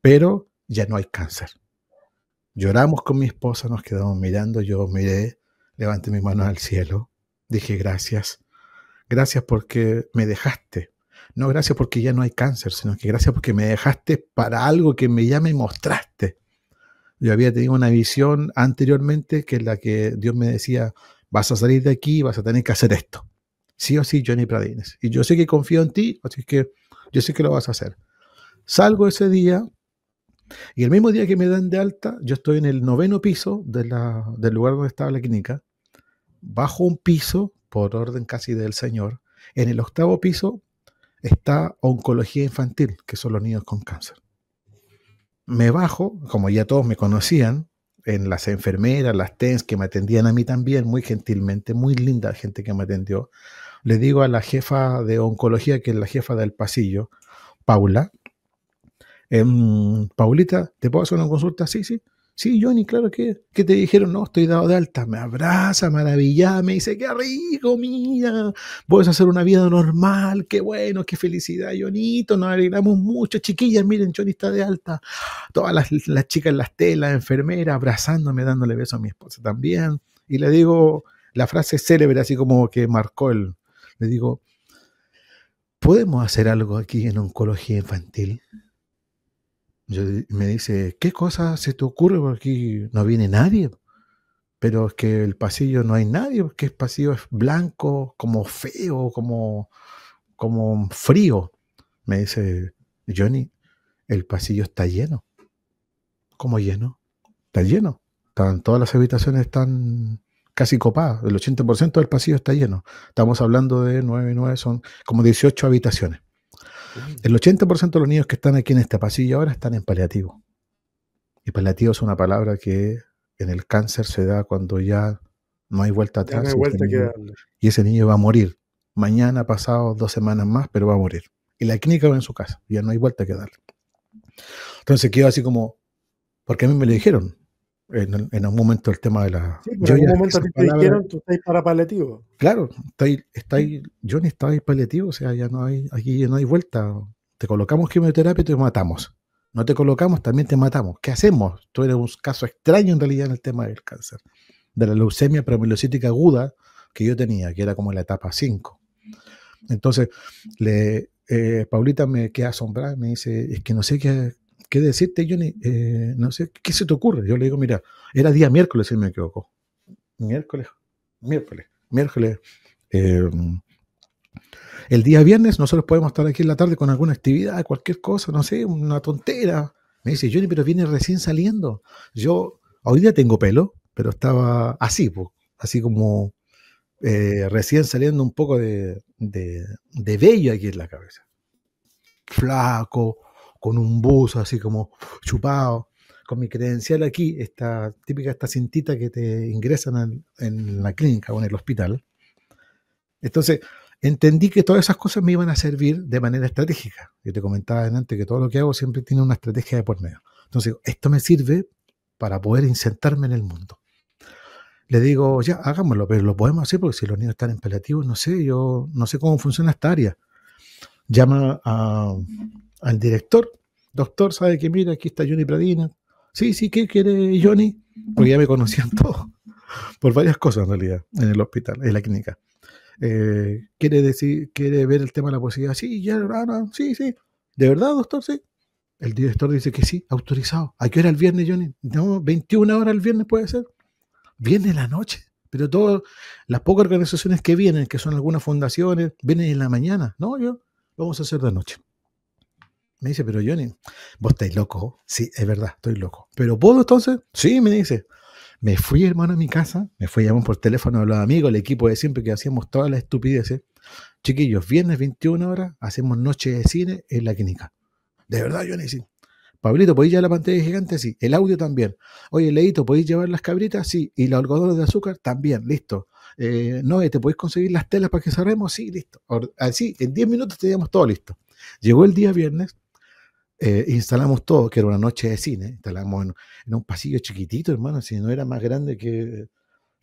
pero ya no hay cáncer. Lloramos con mi esposa, nos quedamos mirando, yo miré, levanté mis manos al cielo, dije gracias, Gracias porque me dejaste. No gracias porque ya no hay cáncer, sino que gracias porque me dejaste para algo que me llame y mostraste. Yo había tenido una visión anteriormente que es la que Dios me decía, vas a salir de aquí, vas a tener que hacer esto. Sí o sí, Johnny Pradines. Y yo sé que confío en ti, así que yo sé que lo vas a hacer. Salgo ese día y el mismo día que me dan de alta, yo estoy en el noveno piso del lugar donde estaba la clínica, bajo un piso por orden casi del Señor, en el octavo piso está oncología infantil, que son los niños con cáncer. Me bajo, como ya todos me conocían, en las enfermeras, las TENS que me atendían a mí también, muy gentilmente, muy linda gente que me atendió. Le digo a la jefa de oncología, que es la jefa del pasillo, Paula, em, Paulita, ¿te puedo hacer una consulta? Sí, sí. Sí, Johnny, claro que, te dijeron, no, estoy dado de alta, me abraza, maravillada, me dice, qué rico, mira, puedes hacer una vida normal, qué bueno, qué felicidad, Johnito, nos alegramos mucho, chiquillas, miren, Johnny está de alta, todas las, chicas en las telas, enfermera, abrazándome, dándole beso a mi esposa también, y le digo la frase célebre, así como que marcó él. le digo, ¿podemos hacer algo aquí en oncología infantil? me dice, ¿qué cosa se te ocurre? Porque aquí no viene nadie. Pero es que el pasillo no hay nadie, porque el pasillo es blanco, como feo, como, como frío. Me dice, Johnny, el pasillo está lleno. ¿Cómo lleno? Está lleno. Están, todas las habitaciones están casi copadas. El 80% del pasillo está lleno. Estamos hablando de 9, 9, son como 18 habitaciones. El 80% de los niños que están aquí en este pasillo ahora están en paliativo. Y paliativo es una palabra que en el cáncer se da cuando ya no hay vuelta atrás. y ese niño va a morir. Mañana, pasado, dos semanas más, pero va a morir. Y la clínica va en su casa. Ya no hay vuelta que darle. Entonces quedó así como, porque a mí me lo dijeron, en, algún momento el tema de la. Sí, en algún momento te dijeron, tú estás para paliativo. Claro, yo ni Johnny está ahí paliativo, o sea, ya no hay, aquí no hay vuelta. Te colocamos quimioterapia y te matamos. No te colocamos, también te matamos. ¿Qué hacemos? Tú eres un caso extraño en realidad en el tema del cáncer. De la leucemia promielocítica aguda que yo tenía, que era como la etapa 5. Entonces, le, eh, Paulita me queda asombrada, me dice, es que no sé qué, ¿qué decirte, Johnny? Eh, no sé, ¿qué se te ocurre? Yo le digo, mira, era día miércoles, si me equivoco. Miércoles, miércoles, miércoles. Eh, el día viernes nosotros podemos estar aquí en la tarde con alguna actividad, cualquier cosa, no sé, una tontera. Me dice, Johnny, pero viene recién saliendo. Yo, hoy día tengo pelo, pero estaba así, así como eh, recién saliendo un poco de, de, vello aquí en la cabeza. Flaco, con un buzo así como chupado, con mi credencial aquí, esta típica esta cintita que te ingresan en, la clínica o en el hospital. Entonces, entendí que todas esas cosas me iban a servir de manera estratégica. Yo te comentaba antes que todo lo que hago siempre tiene una estrategia de por medio. Entonces, esto me sirve para poder insertarme en el mundo. Le digo, ya, hagámoslo, pero lo podemos hacer porque si los niños están en paliativos, no sé, yo no sé cómo funciona esta área. Llama a, al director, doctor, ¿sabe que mira, aquí está Johnny Pradina? Sí, sí, ¿qué quiere Johnny? Porque ya me conocían todos, por varias cosas en realidad, en el hospital, en la clínica. Eh, ¿Quiere decir, quiere ver el tema de la poesía? Sí, ya, ah, sí, sí. ¿De verdad, doctor? Sí. El director dice que sí, autorizado. ¿A qué hora el viernes, Johnny? No, 21 horas el viernes puede ser. viene la noche. Pero todas las pocas organizaciones que vienen, que son algunas fundaciones, vienen en la mañana. No, yo, vamos a hacer de noche. Me dice, pero Johnny, vos estáis loco. Sí, es verdad, estoy loco. ¿Pero puedo entonces? Sí, me dice. Me fui, hermano, a mi casa, me fui, llamó por teléfono a los amigos, el equipo de siempre que hacíamos todas las estupideces. Chiquillos, viernes 21 horas, hacemos noche de cine en la clínica. De verdad, Johnny, sí. Pablito, ¿podéis llevar la pantalla gigante? Sí. El audio también. Oye, Leito, ¿podéis llevar las cabritas? Sí. ¿Y los algodones de azúcar? También, listo. Eh, no, eh, ¿te podéis conseguir las telas para que cerremos? Sí, listo. Así, ah, en 10 minutos teníamos todo listo. Llegó el día viernes, eh, instalamos todo, que era una noche de cine, instalamos en, un pasillo chiquitito, hermano, si no era más grande que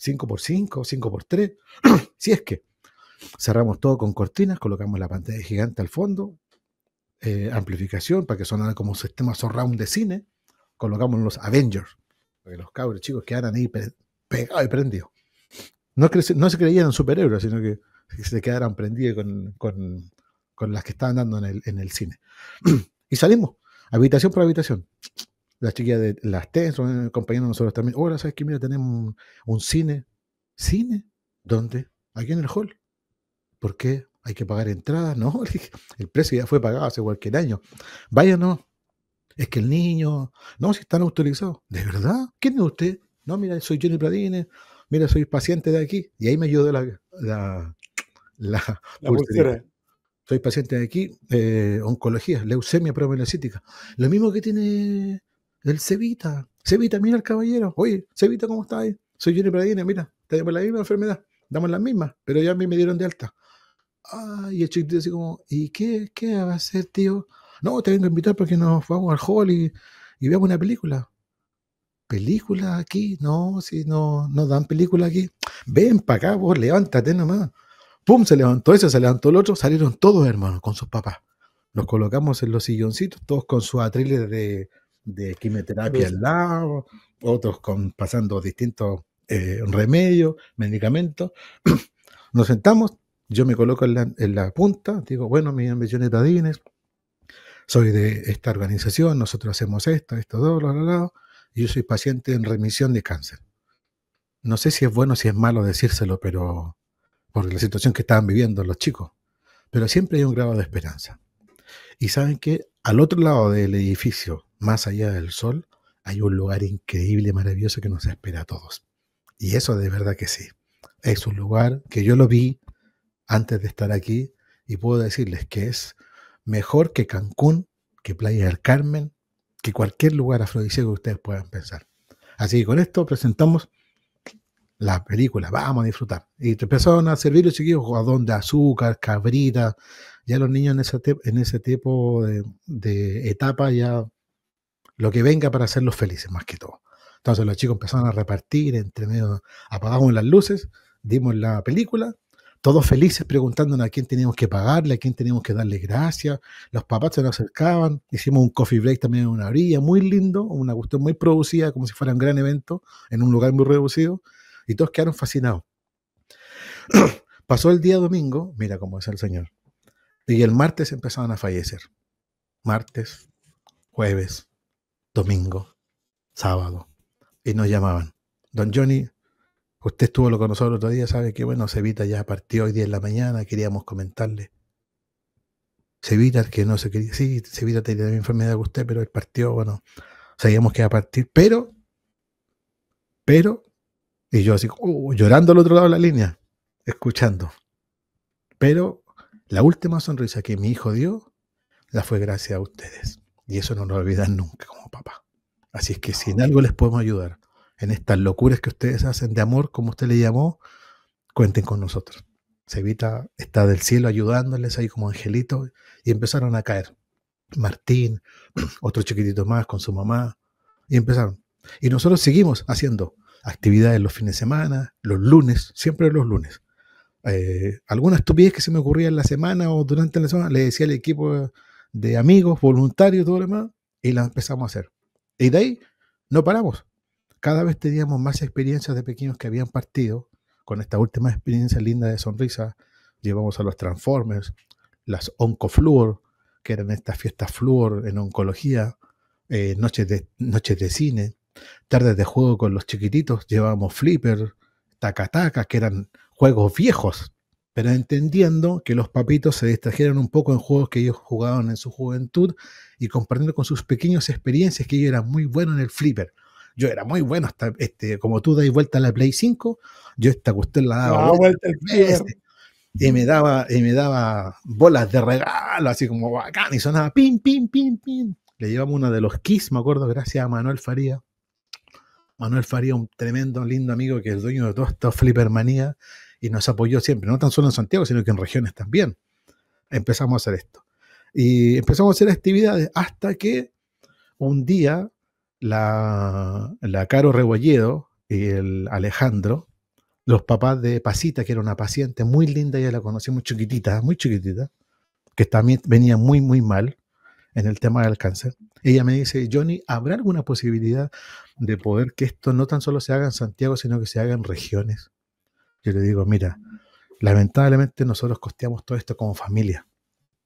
5x5, 5x3, si es que. Cerramos todo con cortinas, colocamos la pantalla gigante al fondo, eh, amplificación para que sonara como un sistema surround de cine, colocamos los Avengers, porque los cabros chicos quedaran ahí pegados y prendidos. No, no se creían superhéroes, sino que se quedaran prendidos con, las que estaban dando en en el cine. Y salimos, habitación por habitación. Las chicas de las T son compañeros nosotros también. hola ¿sabes qué? Mira, tenemos un cine. ¿Cine? ¿Dónde? Aquí en el hall. ¿Por qué? Hay que pagar entrada No, el precio ya fue pagado hace cualquier año. Vaya, no. Es que el niño. No, si están autorizados. ¿De verdad? ¿Quién es usted? No, mira, soy Johnny Pradine, Mira, soy paciente de aquí. Y ahí me ayudó la, la, soy paciente de aquí, oncología, leucemia promelocítica. Lo mismo que tiene el Cevita. Cevita, mira el caballero. Oye, Cevita, ¿cómo estás? ahí? Soy Junior Pradina, mira, tenemos la misma enfermedad. Damos las mismas, pero ya a mí me dieron de alta. Ah, y el chico así como, ¿y qué, qué va a hacer, tío? No, te vengo a invitar porque nos vamos al hall y, y veamos una película. ¿Película aquí? No, si no, no dan película aquí. Ven para acá, vos, levántate nomás pum, se levantó ese, se levantó el otro, salieron todos hermanos con sus papás. Nos colocamos en los silloncitos, todos con sus atriles de, quimioterapia al lado, otros con, pasando distintos eh, remedios, medicamentos. Nos sentamos, yo me coloco en la, punta, digo, bueno, mi nombre es Tadines, soy de esta organización, nosotros hacemos esto, esto, todo lo lado y yo soy paciente en remisión de cáncer. No sé si es bueno o si es malo decírselo, pero por la situación que estaban viviendo los chicos. Pero siempre hay un grado de esperanza. Y saben que al otro lado del edificio, más allá del sol, hay un lugar increíble, maravilloso que nos espera a todos. Y eso de verdad que sí. Es un lugar que yo lo vi antes de estar aquí y puedo decirles que es mejor que Cancún, que Playa del Carmen, que cualquier lugar afrodisíaco que ustedes puedan pensar. Así que con esto presentamos la película, vamos a disfrutar. Y empezaron a servir los chiquillos jodón de azúcar, cabrita. Ya los niños en ese, en tipo de, etapa ya lo que venga para hacerlos felices más que todo. Entonces los chicos empezaron a repartir, entre medio, apagamos las luces, dimos la película, todos felices preguntándonos a quién teníamos que pagarle, a quién teníamos que darle gracias. Los papás se nos acercaban, hicimos un coffee break también en una orilla, muy lindo, una cuestión muy producida, como si fuera un gran evento, en un lugar muy reducido y todos quedaron fascinados. Pasó el día domingo, mira cómo es el Señor. Y el martes empezaban a fallecer. Martes, jueves, domingo, sábado. Y nos llamaban. Don Johnny, usted estuvo con nosotros el otro día, sabe que bueno, Sevita ya partió hoy día en la mañana, queríamos comentarle. Sevita, que no se quería, sí, Sevita tenía la enfermedad que usted, pero él partió, bueno, sabíamos que iba a partir, pero, pero y yo así, uh, llorando al otro lado de la línea, escuchando. Pero la última sonrisa que mi hijo dio, la fue gracias a ustedes. Y eso no lo olvidan nunca como papá. Así es que si en algo les podemos ayudar, en estas locuras que ustedes hacen de amor, como usted le llamó, cuenten con nosotros. Sevita está del cielo ayudándoles ahí como angelito. y empezaron a caer. Martín, otro chiquitito más con su mamá, y empezaron. Y nosotros seguimos haciendo actividades los fines de semana, los lunes, siempre los lunes. Algunas eh, alguna estupidez que se me ocurría en la semana o durante la semana, le decía al equipo de amigos, voluntarios, todo lo demás, y la empezamos a hacer. Y de ahí no paramos. Cada vez teníamos más experiencias de pequeños que habían partido. Con esta última experiencia linda de sonrisa, llevamos a los Transformers, las Oncofluor, que eran estas fiestas Fluor en oncología, eh, de, noches de cine, tardes de juego con los chiquititos, llevábamos flipper, tacatacas, que eran juegos viejos, pero entendiendo que los papitos se distrajeron un poco en juegos que ellos jugaban en su juventud y compartiendo con sus pequeñas experiencias que yo era muy bueno en el flipper. Yo era muy bueno, hasta, este, como tú dais vuelta a la Play 5, yo esta cuestión la daba y me daba y me daba bolas de regalo, así como bacán, y sonaba pim, pim, pim, pim. Le llevamos uno de los Kiss, me acuerdo, gracias a Manuel Faría, Manuel Faría, un tremendo, lindo amigo que es dueño de toda esta flipermanía y nos apoyó siempre, no tan solo en Santiago, sino que en regiones también. Empezamos a hacer esto. Y empezamos a hacer actividades hasta que un día la, Caro Rebolledo y el Alejandro, los papás de Pasita, que era una paciente muy linda, ya la conocí muy chiquitita, muy chiquitita, que también venía muy, muy mal en el tema del cáncer ella me dice, Johnny, ¿habrá alguna posibilidad de poder que esto no tan solo se haga en Santiago, sino que se haga en regiones? Yo le digo, mira, lamentablemente nosotros costeamos todo esto como familia.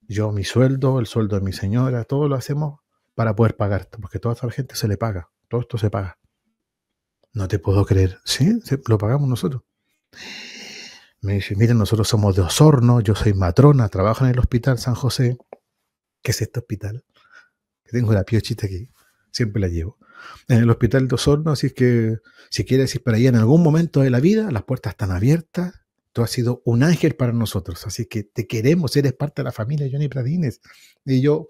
Yo mi sueldo, el sueldo de mi señora, todo lo hacemos para poder pagar, porque toda esta gente se le paga, todo esto se paga. No te puedo creer, sí, lo pagamos nosotros. Me dice, miren, nosotros somos de Osorno, yo soy matrona, trabajo en el hospital San José. ¿Qué es este hospital? tengo la piochita aquí, siempre la llevo. En el hospital dos hornos, así que si quieres ir para allá en algún momento de la vida, las puertas están abiertas. Tú has sido un ángel para nosotros, así que te queremos, eres parte de la familia Johnny Pradines. Y yo,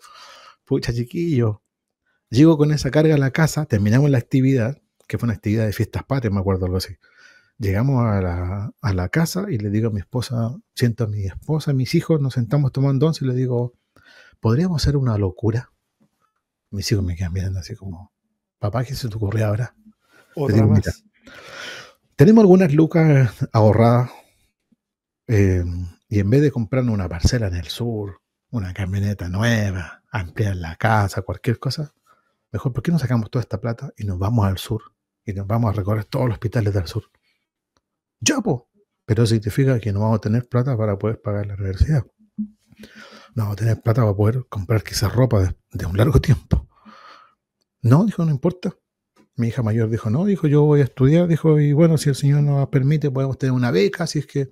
pucha chiquillo, llego con esa carga a la casa, terminamos la actividad, que fue una actividad de fiestas patrias, me acuerdo algo así. Llegamos a la, a la, casa y le digo a mi esposa, siento a mi esposa, a mis hijos, nos sentamos tomando once y le digo, ¿podríamos hacer una locura? mis hijos me quedan mirando así como, papá, ¿qué se te ocurrió ahora? tenemos algunas lucas ahorradas em, y en vez de comprar una parcela en el sur, una camioneta nueva, ampliar la casa, cualquier cosa, mejor, ¿por qué no sacamos toda esta plata y nos vamos al sur? Y nos vamos a recorrer todos los hospitales del sur. ¡Ya, po! Pero significa que no vamos a tener plata para poder pagar la universidad. No vamos a tener plata para poder comprar quizás ropa de un largo tiempo. No, dijo, no importa. Mi hija mayor dijo, no, dijo, yo voy a estudiar, dijo, y bueno, si el Señor nos permite, podemos tener una beca, si es que,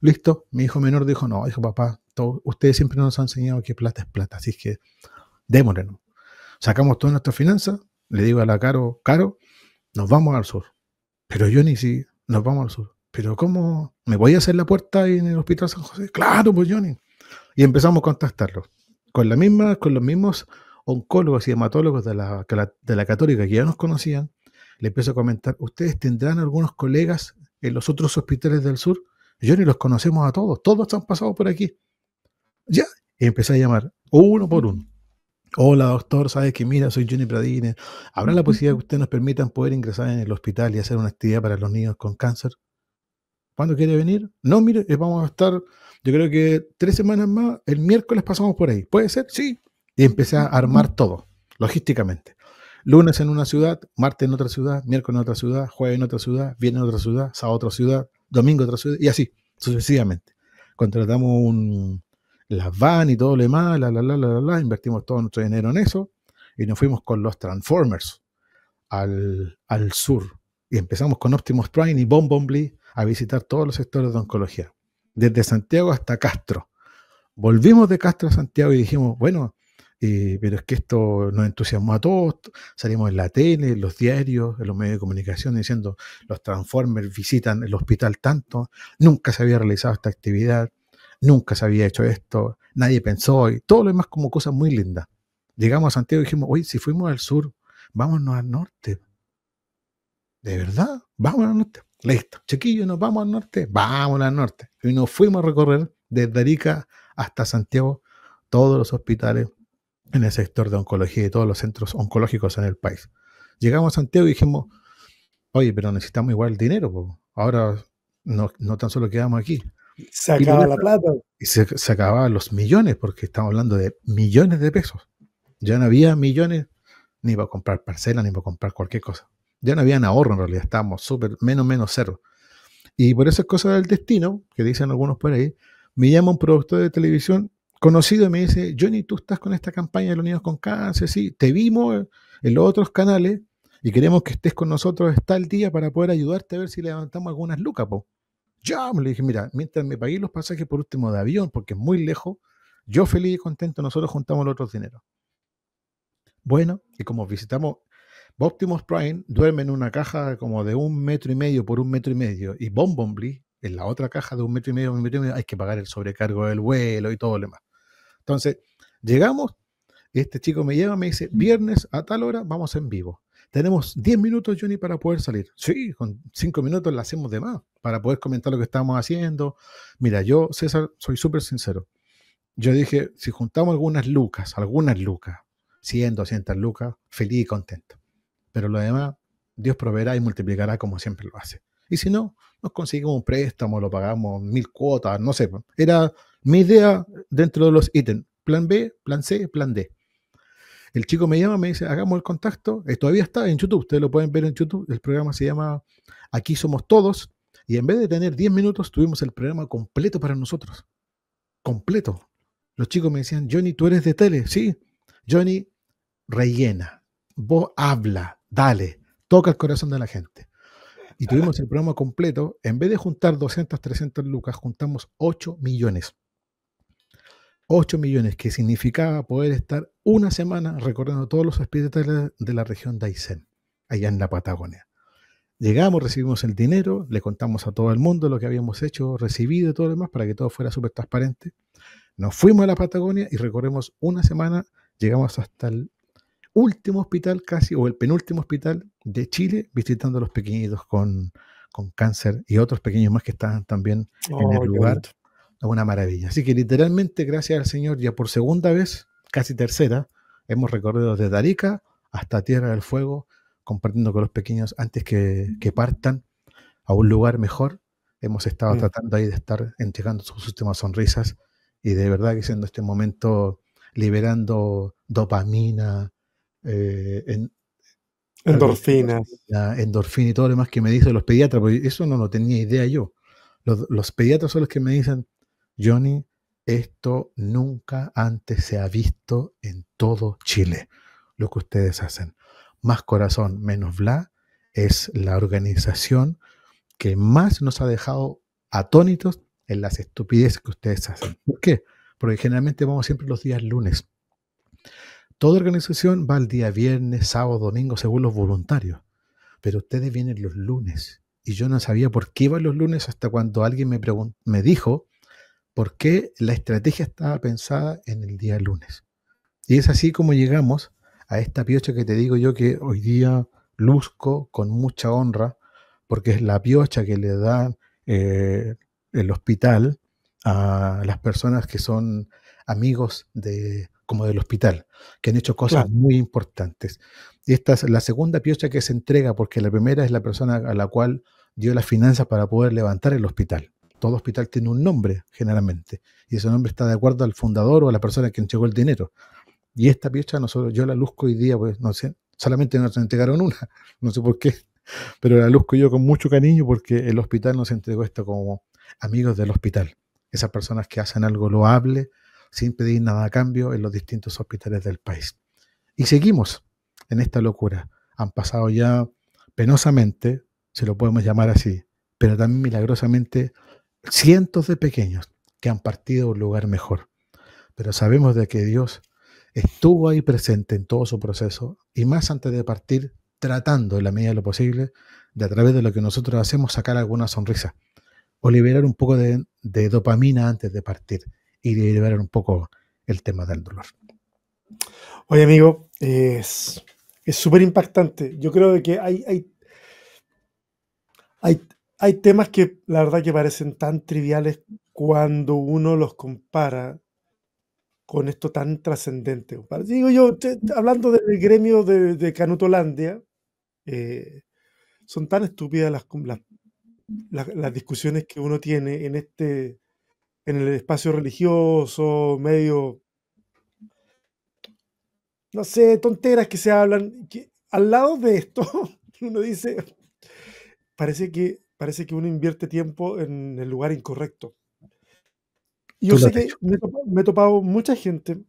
listo. Mi hijo menor dijo, no, dijo, papá, ustedes siempre nos han enseñado que plata es plata, así es que démonos. Sacamos todas nuestras finanzas, le digo a la Caro, Caro, nos vamos al sur. Pero yo ni si nos vamos al sur. Pero ¿cómo? ¿Me voy a hacer la puerta en el Hospital San José? Claro, pues Johnny. Y empezamos a contactarlo. Con, la misma, con los mismos oncólogos y hematólogos de la, católica que ya nos conocían, le empiezo a comentar, ¿ustedes tendrán algunos colegas en los otros hospitales del sur? Yo ni los conocemos a todos, todos han pasado por aquí. Ya, y empecé a llamar uno por uno. Hola doctor, sabes que mira, soy Johnny Pradine, ¿Habrá la posibilidad que ustedes nos permitan poder ingresar en el hospital y hacer una actividad para los niños con cáncer? ¿Cuándo quiere venir? No, mire, eh, vamos a estar, yo creo que tres semanas más, el miércoles pasamos por ahí. ¿Puede ser? Sí, y empecé a armar todo, logísticamente. Lunes en una ciudad, martes en otra ciudad, miércoles en otra ciudad, jueves en otra ciudad, viernes en otra ciudad, sábado en otra ciudad, domingo en otra ciudad, y así, sucesivamente. Contratamos un, las van y todo lo demás, la, la, la, la, la, invertimos todo nuestro dinero en eso, y nos fuimos con los Transformers al, sur. Y empezamos con Optimus Prime y Bomb a visitar todos los sectores de oncología, desde Santiago hasta Castro. Volvimos de Castro a Santiago y dijimos, bueno, eh, pero es que esto nos entusiasmó a todos, salimos en la tele, en los diarios, en los medios de comunicación diciendo los Transformers visitan el hospital tanto, nunca se había realizado esta actividad, nunca se había hecho esto, nadie pensó, y todo lo demás como cosas muy lindas. Llegamos a Santiago y dijimos, oye, si fuimos al sur, vámonos al norte. ¿De verdad? Vámonos al norte. Listo, chiquillos, nos vamos al norte, vámonos al norte. Y nos fuimos a recorrer desde Arica hasta Santiago todos los hospitales en el sector de oncología y todos los centros oncológicos en el país. Llegamos a Santiago y dijimos, oye, pero necesitamos igual dinero, ahora no, no, tan solo quedamos aquí. Se acababa la plata. Y se, acababan los millones, porque estamos hablando de millones de pesos. Ya no había millones ni para comprar parcela, ni para comprar cualquier cosa. Ya no había ahorro en realidad, estábamos súper menos, menos cero. Y por esas cosas del destino, que dicen algunos por ahí, me llama un productor de televisión conocido y me dice, Johnny, tú estás con esta campaña de los niños con cáncer, sí, te vimos en los otros canales y queremos que estés con nosotros está el día para poder ayudarte a ver si levantamos algunas lucas, po. Ya, me pues, le dije, mira, mientras me pagué los pasajes por último de avión, porque es muy lejos, yo feliz y contento, nosotros juntamos los otros dineros. Bueno, y como visitamos Optimus Prime duerme en una caja como de un metro y medio por un metro y medio y Bombombly, en la otra caja de un metro y medio por un metro y medio hay que pagar el sobrecargo del vuelo y todo lo demás. Entonces, llegamos, este chico me lleva, me dice, viernes a tal hora vamos en vivo. Tenemos 10 minutos, Johnny, para poder salir. Sí, con 5 minutos la hacemos de más, para poder comentar lo que estamos haciendo. Mira, yo, César, soy súper sincero. Yo dije, si juntamos algunas lucas, algunas lucas, 100, 200 lucas, feliz y contento. Pero lo demás, Dios proveerá y multiplicará como siempre lo hace. Y si no, nos conseguimos un préstamo, lo pagamos mil cuotas, no sé. Era mi idea dentro de los ítems. Plan B, plan C, plan D. El chico me llama, me dice, hagamos el contacto. Eh, todavía está en YouTube, ustedes lo pueden ver en YouTube. El programa se llama Aquí somos todos. Y en vez de tener 10 minutos, tuvimos el programa completo para nosotros. Completo. Los chicos me decían, Johnny, tú eres de tele. Sí. Johnny, rellena. Vos habla, dale, toca el corazón de la gente. Y tuvimos el programa completo. En vez de juntar 200, 300 lucas, juntamos 8 millones. 8 millones, que significaba poder estar una semana recorriendo todos los hospitales de la región de Aysén, allá en la Patagonia. Llegamos, recibimos el dinero, le contamos a todo el mundo lo que habíamos hecho, recibido y todo lo demás para que todo fuera súper transparente. Nos fuimos a la Patagonia y recorremos una semana, llegamos hasta el último hospital casi, o el penúltimo hospital de Chile, visitando a los pequeñitos con, cáncer y otros pequeños más que estaban también en el oh, lugar. Es una maravilla. Así que literalmente, gracias al Señor, ya por segunda vez, casi tercera, hemos recorrido desde Darica hasta Tierra del Fuego, compartiendo con los pequeños antes que, partan a un lugar mejor. Hemos estado mm. tratando ahí de estar entregando sus últimas sonrisas y de verdad que siendo este momento liberando dopamina, eh, endorfina y todo lo demás que me dicen los pediatras, porque eso no lo tenía idea yo. los, pediatras son los que me dicen, Johnny, esto nunca antes se ha visto en todo Chile, lo que ustedes hacen. Más Corazón, menos Bla es la organización que más nos ha dejado atónitos en las estupideces que ustedes hacen. ¿Por qué? Porque generalmente vamos siempre los días lunes. Toda organización va el día viernes, sábado, domingo, según los voluntarios. Pero ustedes vienen los lunes. Y yo no sabía por qué iban los lunes hasta cuando alguien me, me dijo porque la estrategia estaba pensada en el día lunes. Y es así como llegamos a esta piocha que te digo yo que hoy día luzco con mucha honra, porque es la piocha que le da eh, el hospital a las personas que son amigos de, como del hospital, que han hecho cosas muy importantes. Y esta es la segunda piocha que se entrega, porque la primera es la persona a la cual dio las finanzas para poder levantar el hospital todo hospital tiene un nombre generalmente, y ese nombre está de acuerdo al fundador o a la persona que entregó el dinero. Y esta pieza, nosotros, yo la luzco hoy día, pues no sé, solamente nos entregaron una, no sé por qué, pero la luzco yo con mucho cariño porque el hospital nos entregó esto como amigos del hospital, esas personas que hacen algo loable, sin pedir nada a cambio en los distintos hospitales del país. Y seguimos en esta locura. Han pasado ya penosamente, se lo podemos llamar así, pero también milagrosamente cientos de pequeños que han partido a un lugar mejor. Pero sabemos de que Dios estuvo ahí presente en todo su proceso y más antes de partir, tratando en la medida de lo posible de a través de lo que nosotros hacemos sacar alguna sonrisa o liberar un poco de, dopamina antes de partir y liberar un poco el tema del dolor. Oye, amigo, es súper impactante. Yo creo que hay, hay, hay, hay temas que la verdad que parecen tan triviales cuando uno los compara con esto tan trascendente. Digo yo, hablando del gremio de, Canutolandia, eh, son tan estúpidas las, las, las, discusiones que uno tiene en este en el espacio religioso, medio, no sé, tonteras que se hablan, al lado de esto uno dice, parece que parece que uno invierte tiempo en el lugar incorrecto. yo sé que me, he topado mucha gente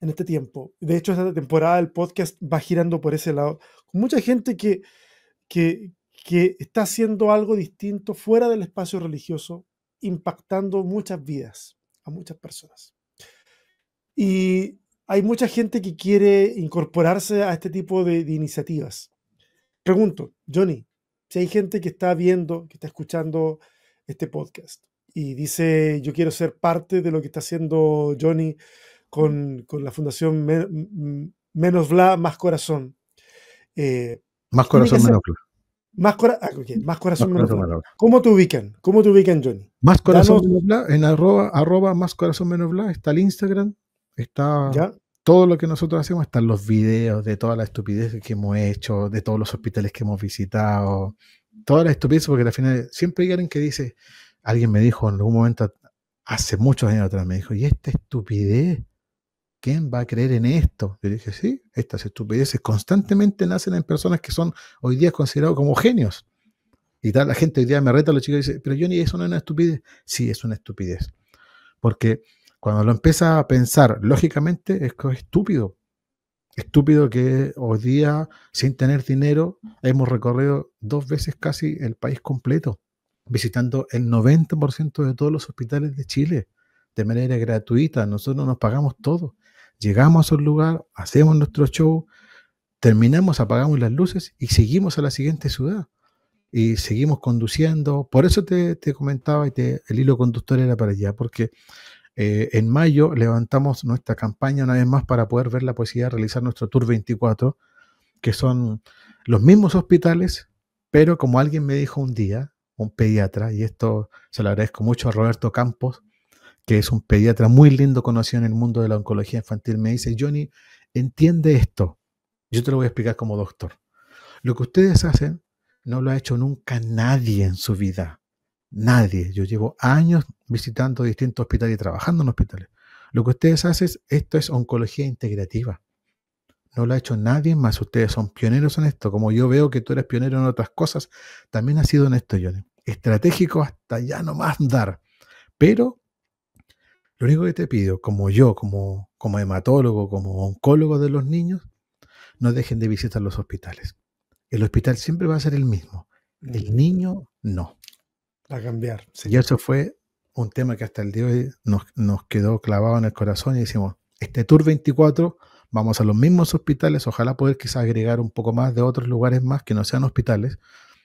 en este tiempo. De hecho, esta temporada del podcast va girando por ese lado. Mucha gente que, que, que, está haciendo algo distinto fuera del espacio religioso, impactando muchas vidas, a muchas personas. Y hay mucha gente que quiere incorporarse a este tipo de iniciativas. Pregunto, Johnny, si hay gente que está viendo, que está escuchando este podcast y dice, yo quiero ser parte de lo que está haciendo Johnny con, la Fundación Menos Bla, Más Corazón. Eh, ah, más Corazón, Menos Bla. Más, más, corazón, menos bla. ¿Cómo te ubican? ¿Cómo te ubican, Johnny? Más corazón menos bla, en arroba, arroba más corazón menos bla, está el Instagram, está ¿Ya? todo lo que nosotros hacemos, están los videos de todas las estupideces que hemos hecho, de todos los hospitales que hemos visitado, todas las estupideces, porque al final siempre hay alguien que dice, alguien me dijo en algún momento, hace muchos años atrás, me dijo, ¿y esta estupidez? ¿Quién va a creer en esto? Yo dije, sí, estas estupideces constantemente nacen en personas que son hoy día considerados como genios. Y tal, la gente hoy día me reta a los chicos y dice, pero Johnny, eso no es una estupidez. Sí, es una estupidez. Porque cuando lo empieza a pensar lógicamente, es estúpido. Estúpido que hoy día, sin tener dinero, hemos recorrido dos veces casi el país completo, visitando el 90% de todos los hospitales de Chile de manera gratuita. Nosotros nos pagamos todo. Llegamos a un lugar, hacemos nuestro show, terminamos, apagamos las luces y seguimos a la siguiente ciudad. Y seguimos conduciendo. Por eso te, te comentaba y te, el hilo conductor era para allá, porque eh, en mayo levantamos nuestra campaña una vez más para poder ver la poesía, realizar nuestro Tour 24, que son los mismos hospitales, pero como alguien me dijo un día, un pediatra, y esto se lo agradezco mucho a Roberto Campos, que es un pediatra muy lindo conocido en el mundo de la oncología infantil, me dice, Johnny, entiende esto, yo te lo voy a explicar como doctor. Lo que ustedes hacen no lo ha hecho nunca nadie en su vida. Nadie. Yo llevo años visitando distintos hospitales y trabajando en hospitales. Lo que ustedes hacen, es, esto es oncología integrativa. No lo ha hecho nadie más. Ustedes son pioneros en esto. Como yo veo que tú eres pionero en otras cosas, también ha sido en esto, Johnny. Estratégico hasta ya no más dar. Pero lo único que te pido, como yo, como, como hematólogo, como oncólogo de los niños, no dejen de visitar los hospitales. El hospital siempre va a ser el mismo. El niño no. A cambiar. Y eso fue un tema que hasta el día de hoy nos, quedó clavado en el corazón y decimos, este Tour 24 vamos a los mismos hospitales, ojalá poder quizás agregar un poco más de otros lugares más que no sean hospitales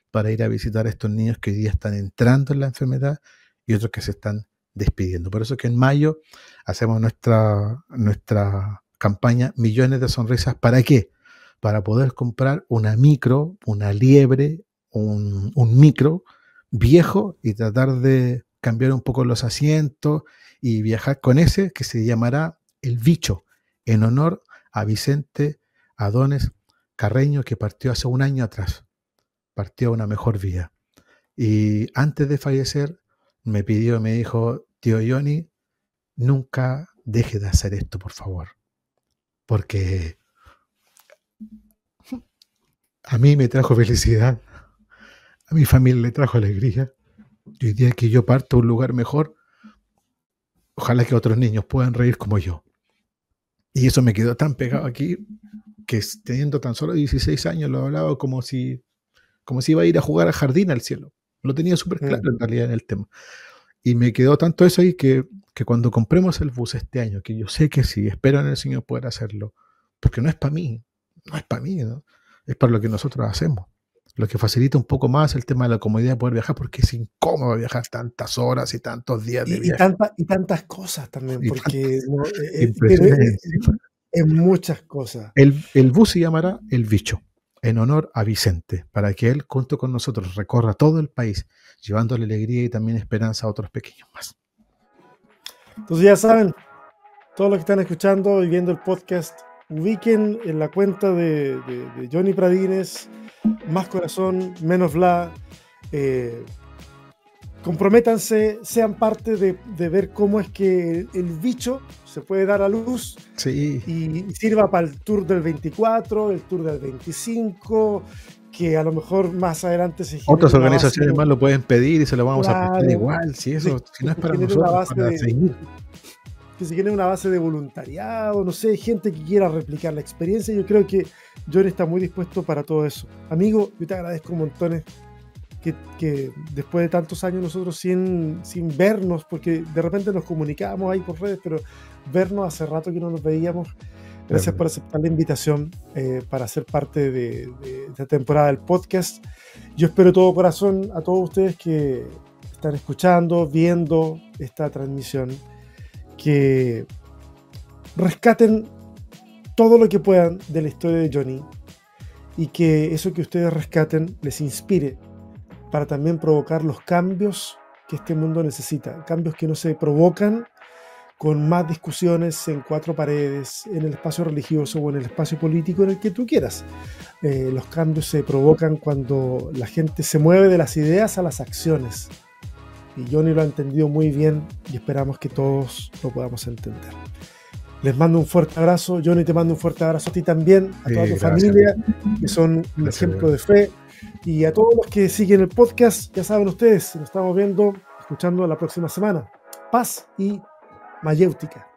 para ir a visitar a estos niños que hoy día están entrando en la enfermedad y otros que se están despidiendo. Por eso que en mayo hacemos nuestra, nuestra campaña Millones de Sonrisas. ¿Para qué? Para poder comprar una micro, una liebre, un, un micro viejo y tratar de cambiar un poco los asientos y viajar con ese que se llamará El Bicho, en honor a Vicente Adones Carreño, que partió hace un año atrás, partió a una mejor vida. Y antes de fallecer, me pidió, me dijo, tío Johnny, nunca deje de hacer esto, por favor. Porque a mí me trajo felicidad a mi familia le trajo alegría. Y hoy día que yo parto a un lugar mejor, ojalá que otros niños puedan reír como yo. Y eso me quedó tan pegado aquí que teniendo tan solo 16 años lo hablaba como si, como si iba a ir a jugar a jardín al cielo. Lo tenía súper mm. claro en realidad en el tema. Y me quedó tanto eso ahí que, cuando compremos el bus este año, que yo sé que sí, espero en el Señor poder hacerlo, porque no es para mí, no es para mí, es para lo que nosotros hacemos lo que facilita un poco más el tema de la comodidad de poder viajar, porque es incómodo viajar tantas horas y tantos días de viaje. Y, tanta, y tantas cosas también, porque eh, eh, es, muchas cosas. El, el bus se llamará El Bicho, en honor a Vicente, para que él, junto con nosotros, recorra todo el país, llevándole alegría y también esperanza a otros pequeños más. Entonces ya saben, todos los que están escuchando y viendo el podcast, ubiquen en la cuenta de, Johnny Pradines, Más Corazón, Menos la Eh, comprométanse, sean parte de, ver cómo es que el bicho se puede dar a luz y, sirva para el tour del 24, el tour del 25, que a lo mejor más adelante se Otras organizaciones más lo pueden pedir y se lo vamos a pedir igual, si eso si no es para nosotros, que se genere una base de voluntariado, no sé, gente que quiera replicar la experiencia. Yo creo que John está muy dispuesto para todo eso. Amigo, yo te agradezco montones que, que, después de tantos años nosotros sin, sin vernos, porque de repente nos comunicábamos ahí por redes, pero vernos hace rato que no nos veíamos. Gracias por aceptar la invitación eh, para ser parte de, de esta temporada del podcast. Yo espero todo corazón a todos ustedes que están escuchando, viendo esta transmisión que rescaten todo lo que puedan de la historia de Johnny y que eso que ustedes rescaten les inspire para también provocar los cambios que este mundo necesita, cambios que no se provocan con más discusiones en cuatro paredes, en el espacio religioso o en el espacio político en el que tú quieras. Eh, los cambios se provocan cuando la gente se mueve de las ideas a las acciones y Johnny lo ha entendido muy bien y esperamos que todos lo podamos entender. Les mando un fuerte abrazo. Johnny, te mando un fuerte abrazo a ti también, a toda tu familia, que son un ejemplo de fe. Y a todos los que siguen el podcast, ya saben ustedes, nos estamos viendo, escuchando la próxima semana. Paz y mayéutica.